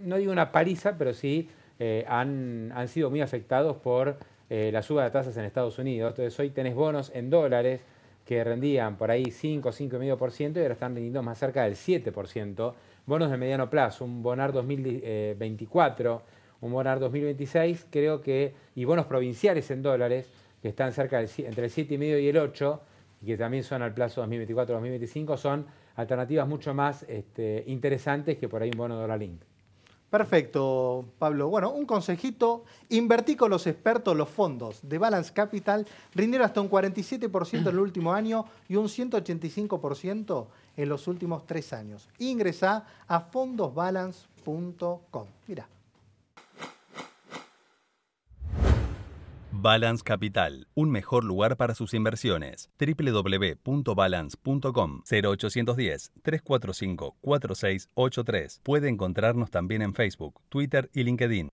no, digo una paliza, pero sí eh, han, sido muy afectados por eh, la suba de tasas en Estados Unidos. Entonces hoy tenés bonos en dólares que rendían por ahí 5, 5,5% y ahora están rendiendo más cerca del 7%. Bonos de mediano plazo, un bonar 2024, un bonar 2026, creo que, y bonos provinciales en dólares que están cerca del, entre el 7,5 y el 8, y que también son al plazo 2024-2025, son alternativas mucho más este, interesantes que por ahí un bono de Link. Perfecto, Pablo. Bueno, un consejito, invertí con los expertos los fondos de Balance Capital, rindieron hasta un 47% en el último año y un 185% en los últimos tres años. Ingresá a fondosbalance.com. Mira. Balance Capital, un mejor lugar para sus inversiones. www.balance.com 0810-345-4683. Puede encontrarnos también en Facebook, Twitter y LinkedIn.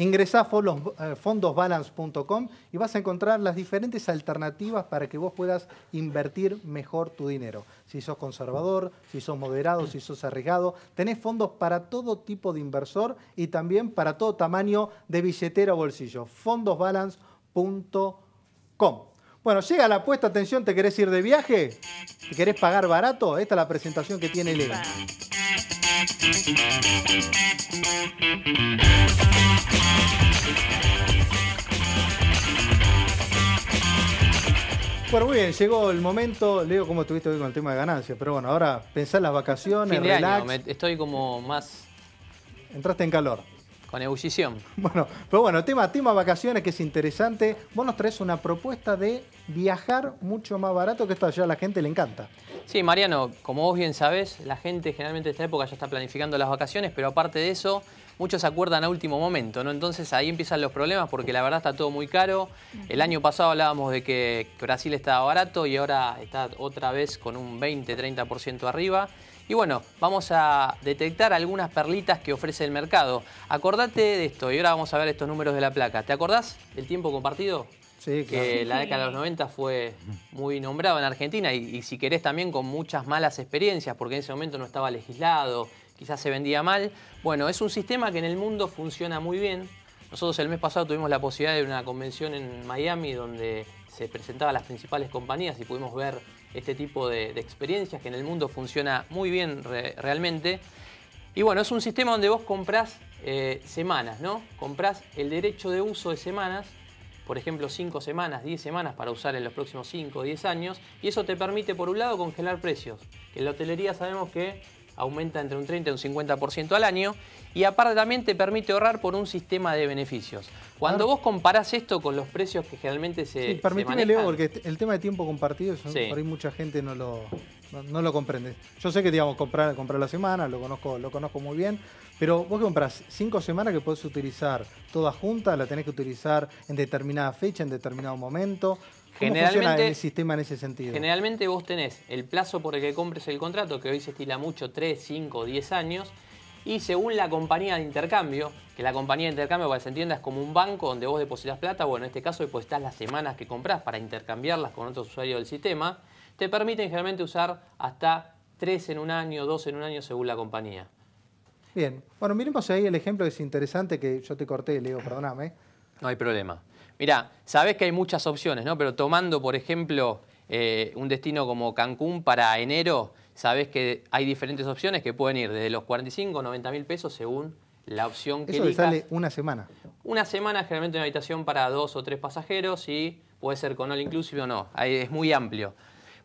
Ingresá a eh, fondosbalance.com y vas a encontrar las diferentes alternativas para que vos puedas invertir mejor tu dinero. Si sos conservador, si sos moderado, si sos arriesgado, tenés fondos para todo tipo de inversor y también para todo tamaño de billetera o bolsillo. fondosbalance.com. Bueno, llega la apuesta, atención, ¿te querés ir de viaje? ¿Te querés pagar barato? Esta es la presentación que tiene Elena. Bueno, muy bien, llegó el momento, Leo, cómo estuviste hoy con el tema de ganancias, pero bueno, ahora pensá en las vacaciones, fin relax. estoy como más... Entraste en calor. Con ebullición. Bueno, pero bueno, tema, tema vacaciones que es interesante. Vos nos traes una propuesta de viajar mucho más barato, que esto ya a la gente le encanta. Sí, Mariano, como vos bien sabés, la gente generalmente en esta época ya está planificando las vacaciones, pero aparte de eso, muchos se acuerdan a último momento, ¿no? Entonces ahí empiezan los problemas porque la verdad está todo muy caro. El año pasado hablábamos de que Brasil estaba barato y ahora está otra vez con un 20-30% arriba. Y bueno, vamos a detectar algunas perlitas que ofrece el mercado. Acordate de esto, y ahora vamos a ver estos números de la placa. ¿Te acordás del tiempo compartido? Sí, Que la década de los 90 fue muy nombrado en Argentina y, y, si querés también con muchas malas experiencias, porque en ese momento no estaba legislado, quizás se vendía mal. Bueno, es un sistema que en el mundo funciona muy bien. Nosotros el mes pasado tuvimos la posibilidad de una convención en Miami donde se presentaban las principales compañías y pudimos ver este tipo de, experiencias que en el mundo funciona muy bien realmente. Y bueno, es un sistema donde vos compras eh, semanas, ¿no? Comprás el derecho de uso de semanas, por ejemplo, 5 semanas, 10 semanas para usar en los próximos 5 o 10 años, y eso te permite, por un lado, congelar precios, que en la hotelería sabemos que aumenta entre un 30 y un 50% al año, y aparte también te permite ahorrar por un sistema de beneficios. Cuando vos comparás esto con los precios que generalmente se. Sí, permíteme, Leo, porque el tema de tiempo compartido, por ahí mucha gente no lo, lo comprende. Yo sé que, digamos, comprar, comprar la semana, lo conozco, lo conozco muy bien, pero vos que compras cinco semanas que podés utilizar todas juntas, la tenés que utilizar en determinada fecha, en determinado momento. ¿Cómo funciona el sistema en ese sentido? Generalmente vos tenés el plazo por el que compres el contrato, que hoy se estila mucho, 3, 5, 10 años y según la compañía de intercambio, que la compañía de intercambio, para que se entienda, es como un banco donde vos depositas plata, bueno, en este caso depositas las semanas que compras para intercambiarlas con otros usuarios del sistema, te permiten generalmente usar hasta tres en un año, dos en un año, según la compañía. Bien, bueno, miremos ahí el ejemplo que es interesante que yo te corté, Leo, perdóname. No hay problema. Mirá, sabes que hay muchas opciones, ¿no? Pero tomando, por ejemplo, eh, un destino como Cancún para enero, sabes que hay diferentes opciones que pueden ir desde los 45 o 90 mil pesos según la opción que Eso le sale una semana. Una semana generalmente una habitación para dos o tres pasajeros y puede ser con all inclusive o no. es muy amplio.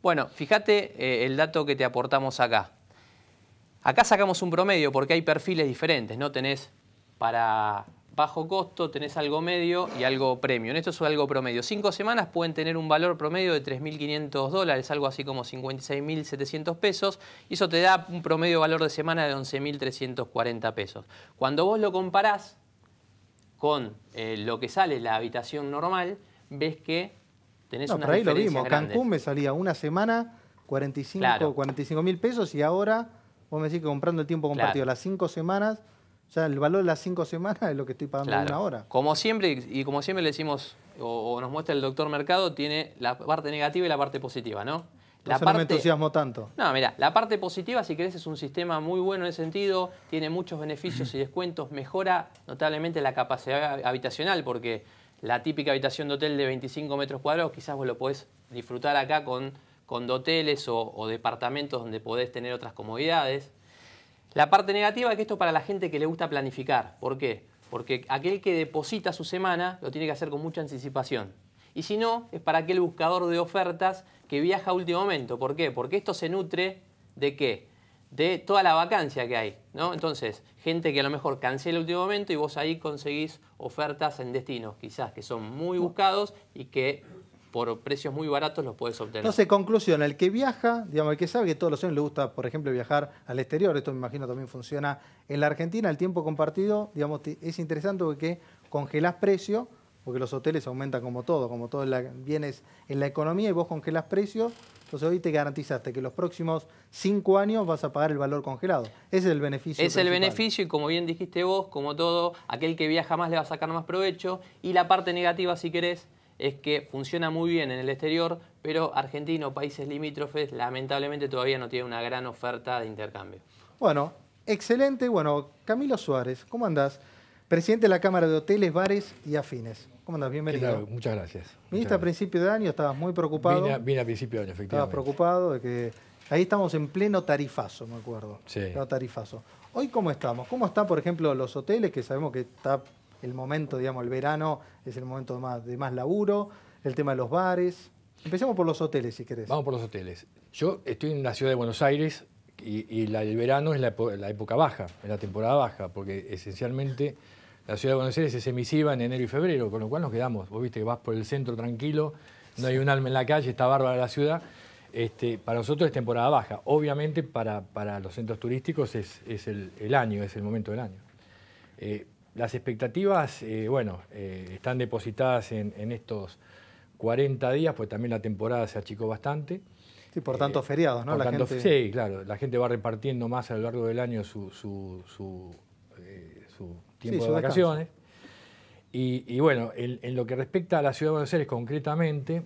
Bueno, fíjate eh, el dato que te aportamos acá. Acá sacamos un promedio porque hay perfiles diferentes, ¿no? Tenés para bajo costo, tenés algo medio y algo premio en Esto es algo promedio. Cinco semanas pueden tener un valor promedio de 3.500 dólares, algo así como 56.700 pesos, y eso te da un promedio valor de semana de 11.340 pesos. Cuando vos lo comparás con eh, lo que sale la habitación normal, ves que tenés no, una ahí lo vimos. Cancún me salía una semana 45 mil pesos y ahora vos me decís que comprando el tiempo compartido las cinco semanas sea, el valor de las cinco semanas es lo que estoy pagando en una hora. Como siempre, y como siempre le decimos, o, nos muestra el doctor Mercado, tiene la parte negativa y la parte positiva, ¿no? La parte... no me entusiasmo tanto. No, mira, la parte positiva, si querés, es un sistema muy bueno en ese sentido, tiene muchos beneficios y descuentos, mejora notablemente la capacidad habitacional, porque la típica habitación de hotel de 25 metros cuadrados, quizás vos lo podés disfrutar acá con, con hoteles o departamentos donde podés tener otras comodidades. La parte negativa es que esto es para la gente que le gusta planificar. ¿Por qué? Porque aquel que deposita su semana lo tiene que hacer con mucha anticipación. Y si no, es para aquel buscador de ofertas que viaja a último momento. ¿Por qué? Porque esto se nutre de qué? De toda la vacancia que hay. ¿no? Entonces, gente que a lo mejor cancela a último momento y vos ahí conseguís ofertas en destinos, quizás que son muy buscados y que por precios muy baratos los puedes obtener. Entonces, conclusión, el que viaja, digamos, el que sabe que todos los años le gusta, por ejemplo, viajar al exterior, esto me imagino también funciona en la Argentina, el tiempo compartido, digamos, es interesante porque congelás precio, porque los hoteles aumentan como todo, como todo la, bienes en la economía y vos congelás precios, entonces hoy te garantizaste que los próximos cinco años vas a pagar el valor congelado. Ese es el beneficio. Es el beneficio y como bien dijiste vos, como todo, aquel que viaja más le va a sacar más provecho y la parte negativa, si querés, es que funciona muy bien en el exterior, pero argentino, países limítrofes lamentablemente todavía no tiene una gran oferta de intercambio. Bueno, excelente. Bueno, Camilo Suárez, ¿cómo andás? Presidente de la Cámara de Hoteles, Bares y Afines. ¿Cómo andás? Bienvenido. muchas gracias. Viniste a principio de año, estabas muy preocupado. Vine a, principio de año, efectivamente. Estabas preocupado de que... Ahí estamos en pleno tarifazo, me acuerdo. Sí. Pleno tarifazo. Hoy, ¿cómo estamos? ¿Cómo están, por ejemplo, los hoteles, que sabemos que está el momento, digamos, el verano es el momento de más, de más laburo, el tema de los bares. Empecemos por los hoteles, si querés. Vamos por los hoteles. Yo estoy en la ciudad de Buenos Aires y, el verano es la, época baja, es la temporada baja, porque esencialmente la ciudad de Buenos Aires es emisiva en enero y febrero, con lo cual nos quedamos. Vos viste que vas por el centro tranquilo, no hay un alma en la calle, está bárbara la ciudad. Este, para nosotros es temporada baja. Obviamente para, los centros turísticos es, el, año, es el momento del año. Eh, las expectativas, eh, bueno, eh, están depositadas en, estos 40 días, pues también la temporada se achicó bastante. Sí, por tanto, eh, feriados, ¿no? Sí, claro, la gente va repartiendo más a lo largo del año su, su, tiempo de vacaciones. Y, bueno, en, lo que respecta a la ciudad de Buenos Aires concretamente,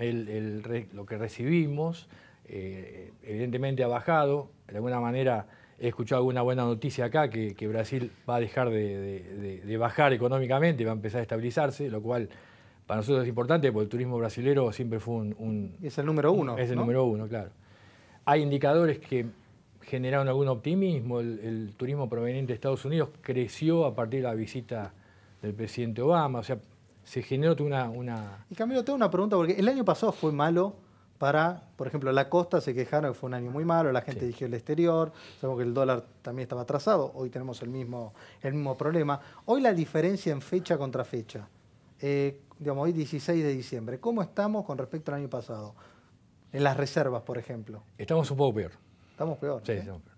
lo que recibimos evidentemente ha bajado, de alguna manera he escuchado alguna buena noticia acá, que, Brasil va a dejar de, bajar económicamente, va a empezar a estabilizarse, lo cual para nosotros es importante porque el turismo brasilero siempre fue un... es el número uno. es el número uno, claro. Hay indicadores que generaron algún optimismo. El, turismo proveniente de Estados Unidos creció a partir de la visita del presidente Obama. O sea, se generó una... una... Y Camilo, tengo una pregunta, porque el año pasado fue malo para, por ejemplo, la costa se quejaron que fue un año muy malo, la gente sí. el exterior, sabemos que el dólar también estaba atrasado, hoy tenemos el mismo, el mismo problema. Hoy la diferencia en fecha contra fecha, eh, digamos, hoy 16 de diciembre, ¿cómo estamos con respecto al año pasado? En las reservas, por ejemplo. Estamos un poco peor. Estamos peor. Sí, ¿eh? estamos peor.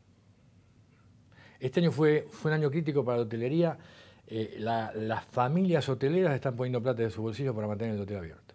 Este año fue, fue un año crítico para la hotelería. Eh, las familias hoteleras están poniendo plata de su bolsillo para mantener el hotel abierto.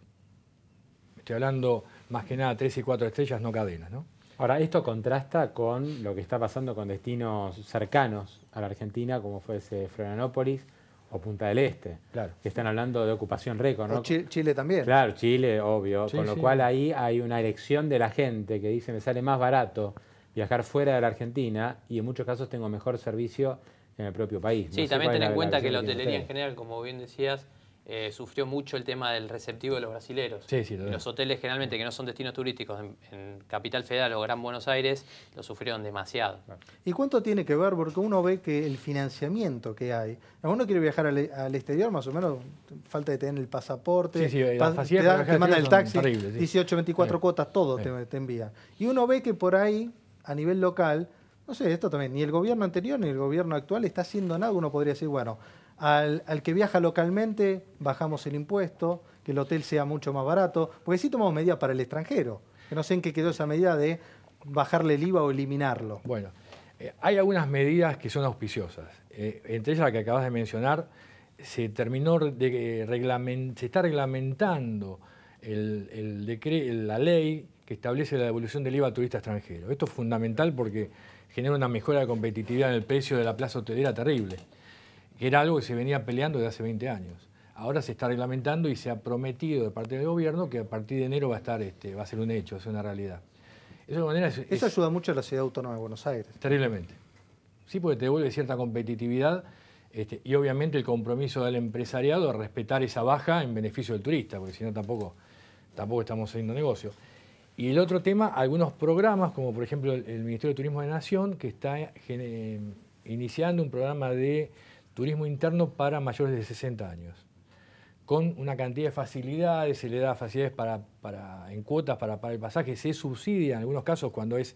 Estoy hablando más que nada tres y cuatro estrellas, no cadena, ¿no? Ahora, esto contrasta con lo que está pasando con destinos cercanos a la Argentina, como fue ese Florianópolis o Punta del Este, claro. que están hablando de ocupación récord. ¿no? Chile, también. Claro, Chile, obvio. con lo cual ahí hay una elección de la gente que dice, me sale más barato viajar fuera de la Argentina y en muchos casos tengo mejor servicio en el propio país. Sí, también ten en cuenta que la hotelería en general, como bien decías, eh, sufrió mucho el tema del receptivo de los brasileros. los hoteles generalmente que no son destinos turísticos en, Capital Federal o Gran Buenos Aires lo sufrieron demasiado. ¿Y cuánto tiene que ver? Porque uno ve que el financiamiento que hay, uno quiere viajar al, exterior más o menos, falta de tener el pasaporte, sí, sí, te, manda el taxi, 18, 24 cuotas, todo te, envía. Y uno ve que por ahí, a nivel local, no sé, esto también, ni el gobierno anterior ni el gobierno actual está haciendo nada, uno podría decir, bueno, al, que viaja localmente bajamos el impuesto, que el hotel sea mucho más barato, porque sí tomamos medidas para el extranjero, que no sé en qué quedó esa medida de bajarle el IVA o eliminarlo. Bueno, eh, hay algunas medidas que son auspiciosas, eh, entre ellas la que acabas de mencionar, se terminó de eh, se está reglamentando el, la ley que establece la devolución del IVA a turista extranjero. Esto es fundamental porque genera una mejora de competitividad en el precio de la plaza hotelera terrible que era algo que se venía peleando desde hace 20 años. Ahora se está reglamentando y se ha prometido de parte del gobierno que a partir de enero va a estar, este, va a ser un hecho, va a ser una realidad. Eso, ayuda mucho a la ciudad autónoma de Buenos Aires. Terriblemente. Sí, porque te devuelve cierta competitividad este, y obviamente el compromiso del empresariado a respetar esa baja en beneficio del turista, porque si no tampoco, tampoco estamos haciendo negocio. Y el otro tema, algunos programas, como por ejemplo el Ministerio de Turismo de Nación, que está eh, iniciando un programa de turismo interno para mayores de 60 años, con una cantidad de facilidades, se le da facilidades para, en cuotas para, el pasaje, se subsidia en algunos casos cuando es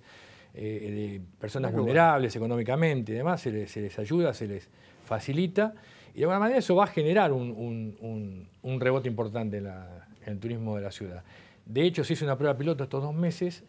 eh, de personas vulnerables económicamente y demás, se les, ayuda, se les facilita, y de alguna manera eso va a generar un, rebote importante en, el turismo de la ciudad. De hecho, se hizo una prueba piloto estos dos meses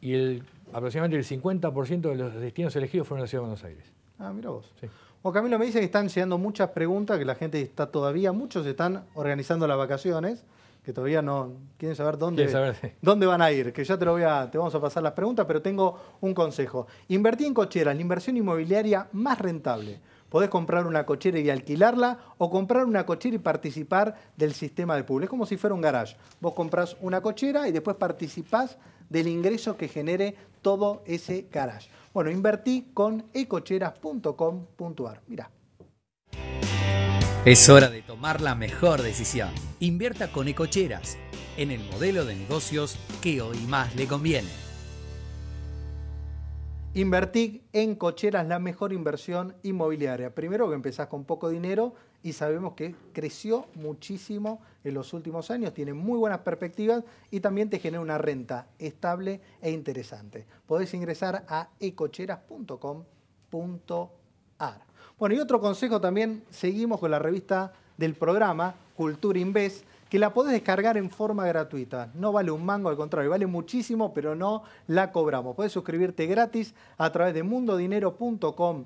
y aproximadamente el 50% de los destinos elegidos fueron la ciudad de Buenos Aires. Ah, mira vos. Sí. O Camilo, me dice que están llegando muchas preguntas, que la gente está todavía, muchos están organizando las vacaciones, que todavía no quieren saber dónde, dónde van a ir, que ya te, voy te vamos a pasar las preguntas, pero tengo un consejo. Invertir en cochera, la inversión inmobiliaria más rentable. Podés comprar una cochera y alquilarla o comprar una cochera y participar del sistema de público. Es como si fuera un garage. Vos comprás una cochera y después participás del ingreso que genere todo ese garage. Bueno, invertí con ecocheras.com.ar. Mira, Es hora de tomar la mejor decisión. Invierta con Ecocheras en el modelo de negocios que hoy más le conviene. Invertí en cocheras la mejor inversión inmobiliaria. Primero que empezás con poco dinero y sabemos que creció muchísimo en los últimos años, tiene muy buenas perspectivas y también te genera una renta estable e interesante. Podés ingresar a ecocheras.com.ar. Bueno, y otro consejo también, seguimos con la revista del programa Cultura Inves, que la podés descargar en forma gratuita. No vale un mango, al contrario, vale muchísimo, pero no la cobramos. Podés suscribirte gratis a través de mundodinero.com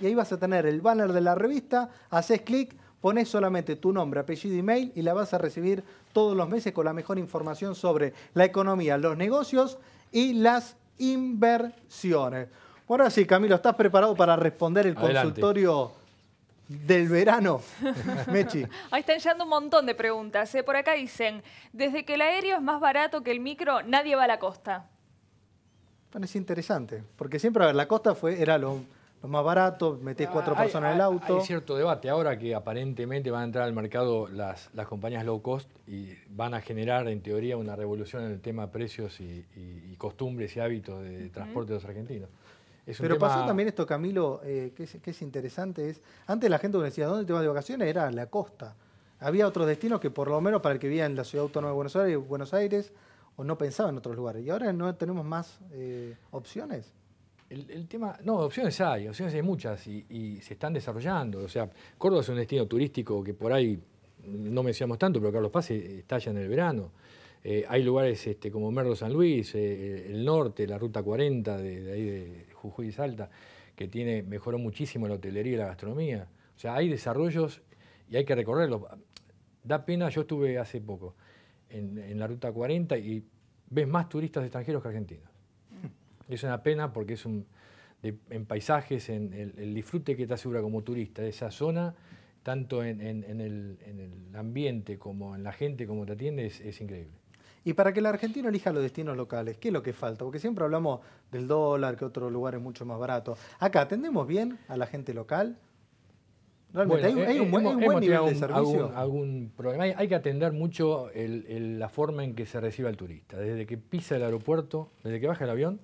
y ahí vas a tener el banner de la revista, haces clic, pones solamente tu nombre, apellido, y e-mail y la vas a recibir todos los meses con la mejor información sobre la economía, los negocios y las inversiones. Bueno, ahora sí, Camilo, ¿estás preparado para responder el consultorio? del verano, Mechi. Ahí están yendo un montón de preguntas. Por acá dicen, desde que el aéreo es más barato que el micro, nadie va a la costa. Bueno, es interesante, porque siempre, a ver, la costa fue, era lo lo más barato, metés ah, cuatro personas en el auto. Hay cierto debate ahora que aparentemente van a entrar al mercado las, las compañías low cost y van a generar en teoría una revolución en el tema precios y, costumbres y hábitos de transporte de los argentinos. Pero pasó también esto, Camilo, eh, que, es, interesante, es antes la gente que decía, ¿dónde te vas de vacaciones? Era la costa. Había otros destinos que por lo menos para el que vivía en la ciudad autónoma de Buenos Aires, Buenos Aires o no pensaba en otros lugares. Y ahora no tenemos más eh, opciones el, tema, no, opciones hay, opciones hay muchas y, se están desarrollando. O sea, Córdoba es un destino turístico que por ahí no mencionamos tanto, pero Carlos Paz está en el verano. Eh, hay lugares este, como Merlo San Luis, eh, eh, el norte, la ruta 40 de, ahí de Jujuy y Salta, que tiene, mejoró muchísimo la hotelería y la gastronomía. O sea, hay desarrollos y hay que recorrerlos. Da pena, yo estuve hace poco en la ruta 40 y ves más turistas extranjeros que argentinos es una pena porque es un, en paisajes, en el, disfrute que te asegura como turista de esa zona, tanto en, el, ambiente como en la gente, como te atiende, es, increíble. Y para que el argentino elija los destinos locales, ¿qué es lo que falta? Porque siempre hablamos del dólar, que otro lugar es mucho más barato. Acá, ¿atendemos bien a la gente local? Realmente, eh, hay, un buen, nivel de servicio. Algún, Hay, que atender mucho la forma en que se recibe al turista. Desde que pisa el aeropuerto, desde que baja el avión,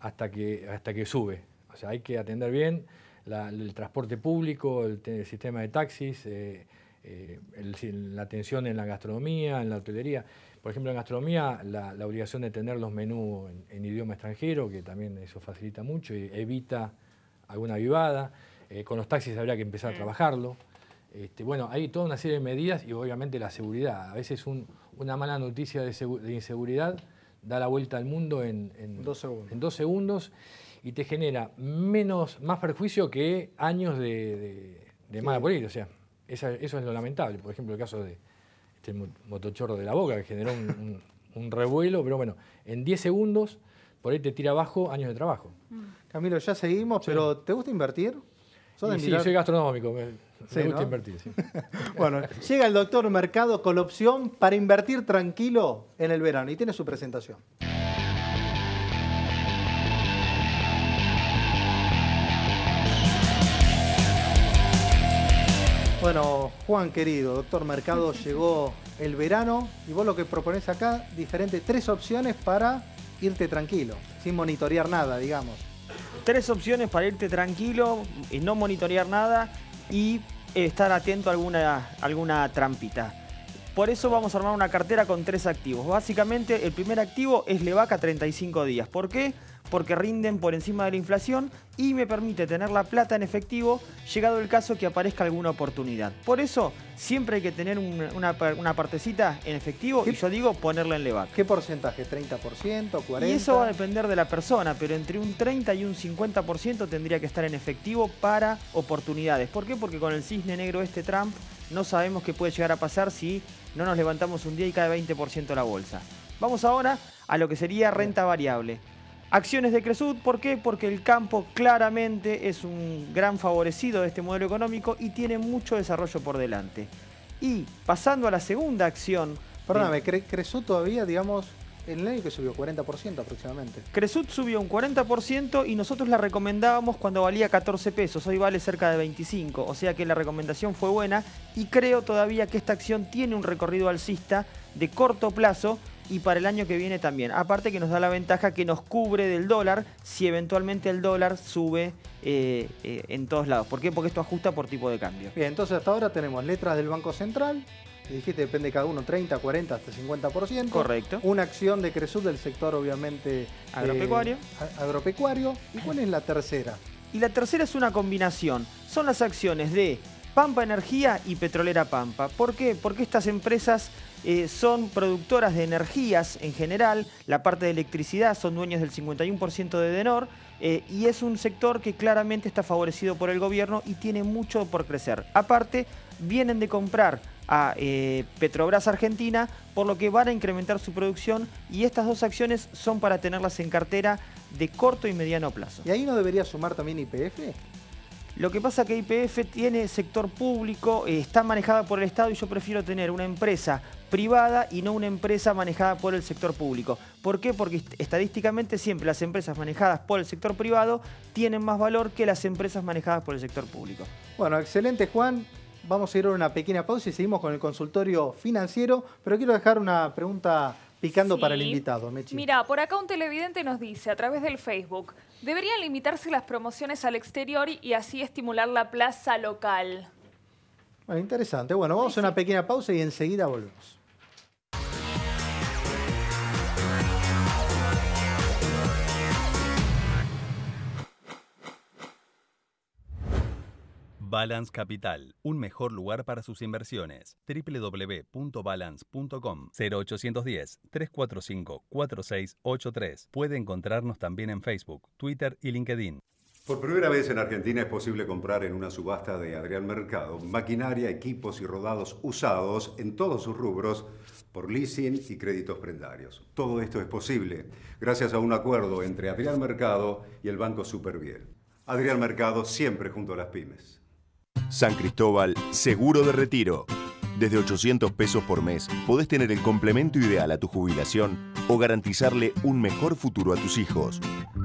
hasta que, hasta que sube. O sea, hay que atender bien el transporte público, el, sistema de taxis, eh, eh, la atención en la gastronomía, en la hotelería. Por ejemplo, en gastronomía, la, obligación de tener los menús en, idioma extranjero, que también eso facilita mucho y evita alguna vivada. Eh, con los taxis habría que empezar a mm. trabajarlo. Este, bueno, hay toda una serie de medidas y obviamente la seguridad. A veces una mala noticia de inseguridad da la vuelta al mundo en, dos, segundos. y te genera menos, más perjuicio que años de, de, de mala política. O sea, eso es lo lamentable. Por ejemplo, el caso de este motochorro de la boca que generó un, revuelo, pero bueno, en 10 segundos por ahí te tira abajo años de trabajo. Mm. Camilo, ya seguimos, pero ¿te gusta invertir? sí, soy gastronómico. Sí, bueno, llega el doctor Mercado con la opción para invertir tranquilo en el verano y tiene su presentación. Bueno, Juan querido, doctor Mercado, llegó el verano y vos lo que propones acá, diferentes tres opciones para irte tranquilo, sin monitorear nada, digamos. Tres opciones para irte tranquilo y no monitorear nada y estar atento a alguna, alguna trampita. Por eso vamos a armar una cartera con tres activos. Básicamente el primer activo es Levaca 35 días. ¿Por qué? porque rinden por encima de la inflación y me permite tener la plata en efectivo llegado el caso que aparezca alguna oportunidad. Por eso siempre hay que tener una, partecita en efectivo y yo digo ponerla en LEVAC. ¿Qué porcentaje? ¿30%? ¿40%? Y eso va a depender de la persona, pero entre un 30 y un 50% tendría que estar en efectivo para oportunidades. ¿Por qué? Porque con el cisne negro este Trump no sabemos qué puede llegar a pasar si no nos levantamos un día y cae 20% la bolsa. Vamos ahora a lo que sería renta variable. Acciones de Cresud, ¿por qué? Porque el campo claramente es un gran favorecido de este modelo económico y tiene mucho desarrollo por delante. Y pasando a la segunda acción... Perdóname, eh, ¿Cresut Cresud todavía, digamos, en el año que subió 40% aproximadamente. Cresud subió un 40% y nosotros la recomendábamos cuando valía 14 pesos, hoy vale cerca de 25, o sea que la recomendación fue buena y creo todavía que esta acción tiene un recorrido alcista de corto plazo y para el año que viene también. Aparte que nos da la ventaja que nos cubre del dólar si eventualmente el dólar sube eh, eh, en todos lados. ¿Por qué? Porque esto ajusta por tipo de cambio. Bien, entonces hasta ahora tenemos letras del Banco Central, dijiste depende de cada uno 30, 40, hasta 50%. Correcto. Una acción de Cresud del sector obviamente eh, agropecuario. agropecuario. ¿Y cuál es la tercera? Y la tercera es una combinación. Son las acciones de Pampa Energía y Petrolera Pampa. ¿Por qué? Porque estas empresas eh, son productoras de energías en general, la parte de electricidad son dueños del 51% de Denor eh, y es un sector que claramente está favorecido por el gobierno y tiene mucho por crecer. Aparte, vienen de comprar a eh, Petrobras Argentina, por lo que van a incrementar su producción y estas dos acciones son para tenerlas en cartera de corto y mediano plazo. ¿Y ahí no debería sumar también IPF? Lo que pasa es que IPF tiene sector público, está manejada por el Estado y yo prefiero tener una empresa privada y no una empresa manejada por el sector público. ¿Por qué? Porque estadísticamente siempre las empresas manejadas por el sector privado tienen más valor que las empresas manejadas por el sector público. Bueno, excelente Juan. Vamos a ir a una pequeña pausa y seguimos con el consultorio financiero, pero quiero dejar una pregunta picando para el invitado, Mirá, Mira, por acá un televidente nos dice a través del Facebook, deberían limitarse las promociones al exterior y así estimular la plaza local. Bueno, interesante. Bueno, vamos a una pequeña pausa y enseguida volvemos. Balance Capital, un mejor lugar para sus inversiones. www.balance.com 0810-345-4683. Puede encontrarnos también en Facebook, Twitter y LinkedIn. Por primera vez en Argentina es posible comprar en una subasta de Adrián Mercado maquinaria, equipos y rodados usados en todos sus rubros por leasing y créditos prendarios. Todo esto es posible gracias a un acuerdo entre Adrián Mercado y el Banco Superviel. Adrián Mercado siempre junto a las pymes. San Cristóbal, seguro de retiro. Desde 800 pesos por mes podés tener el complemento ideal a tu jubilación o garantizarle un mejor futuro a tus hijos.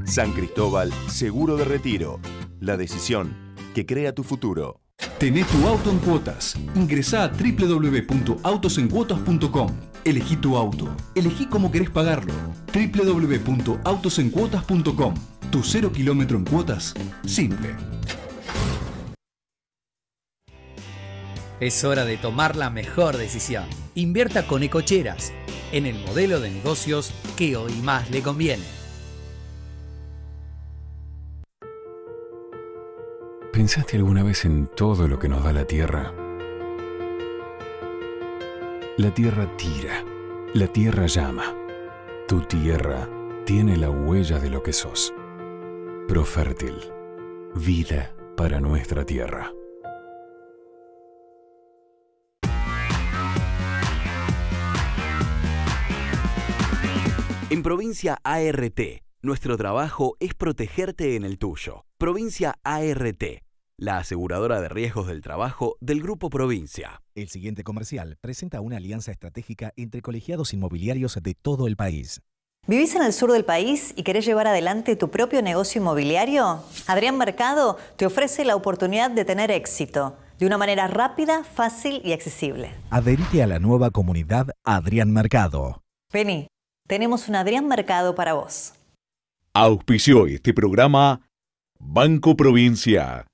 San Cristóbal, seguro de retiro. La decisión que crea tu futuro. Tenés tu auto en cuotas. Ingresá a www.autosencuotas.com. Elegí tu auto. Elegí cómo querés pagarlo. www.autosencuotas.com. Tu cero kilómetro en cuotas. Simple. Es hora de tomar la mejor decisión. Invierta con Ecocheras en el modelo de negocios que hoy más le conviene. ¿Pensaste alguna vez en todo lo que nos da la Tierra? La Tierra tira, la Tierra llama. Tu Tierra tiene la huella de lo que sos. Profértil, vida para nuestra Tierra. En Provincia ART, nuestro trabajo es protegerte en el tuyo. Provincia ART, la aseguradora de riesgos del trabajo del Grupo Provincia. El siguiente comercial presenta una alianza estratégica entre colegiados inmobiliarios de todo el país. ¿Vivís en el sur del país y querés llevar adelante tu propio negocio inmobiliario? Adrián Mercado te ofrece la oportunidad de tener éxito de una manera rápida, fácil y accesible. Adherite a la nueva comunidad Adrián Mercado. Vení, tenemos un Adrián Mercado para vos. Auspició este programa Banco Provincia.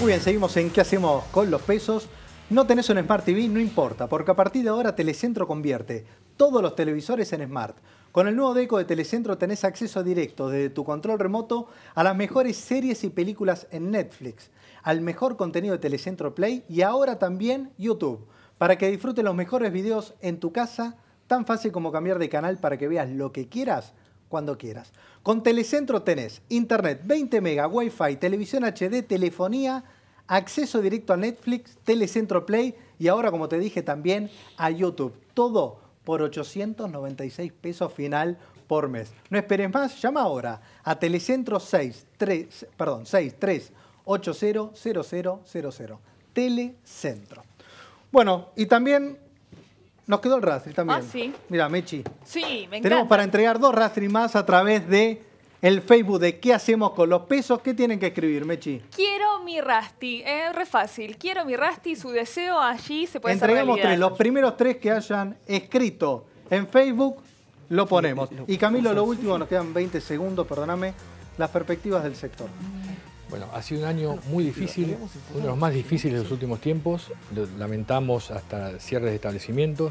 Muy bien, seguimos en qué hacemos con los pesos. No tenés un Smart TV, no importa, porque a partir de ahora Telecentro convierte todos los televisores en Smart. Con el nuevo deco de Telecentro tenés acceso directo desde tu control remoto a las mejores series y películas en Netflix, al mejor contenido de Telecentro Play y ahora también YouTube, para que disfrutes los mejores videos en tu casa Tan fácil como cambiar de canal para que veas lo que quieras cuando quieras. Con Telecentro tenés internet 20 mega, wifi, televisión HD, telefonía, acceso directo a Netflix, Telecentro Play y ahora como te dije también a YouTube. Todo por 896 pesos final por mes. No esperes más, llama ahora a Telecentro 63, perdón, 63800000. Telecentro. Bueno, y también nos quedó el Rastri también. Ah, sí. Mira, Mechi. Sí, me Tenemos para entregar dos Rastri más a través de el Facebook de ¿Qué hacemos con los pesos? ¿Qué tienen que escribir, Mechi? Quiero mi Rasti. Es re fácil. Quiero mi Rasti. Su deseo allí se puede Entregamos tres. Los primeros tres que hayan escrito en Facebook lo ponemos. Y Camilo, lo último, nos quedan 20 segundos, perdóname, las perspectivas del sector. Mm. Bueno, ha sido un año muy difícil, uno de los más difíciles de los últimos tiempos. Lamentamos hasta cierres de establecimientos,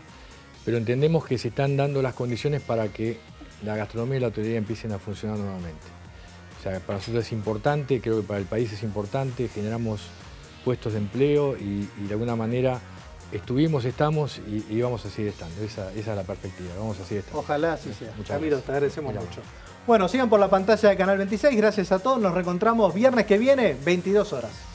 pero entendemos que se están dando las condiciones para que la gastronomía y la hotelería empiecen a funcionar nuevamente. O sea, para nosotros es importante, creo que para el país es importante, generamos puestos de empleo y, de alguna manera estuvimos, estamos y, vamos a seguir estando. Esa, es la perspectiva, vamos a seguir estando. Ojalá así sea. Muchas Amigos, te agradecemos mucho. Bueno, sigan por la pantalla de Canal 26. Gracias a todos. Nos reencontramos viernes que viene, 22 horas.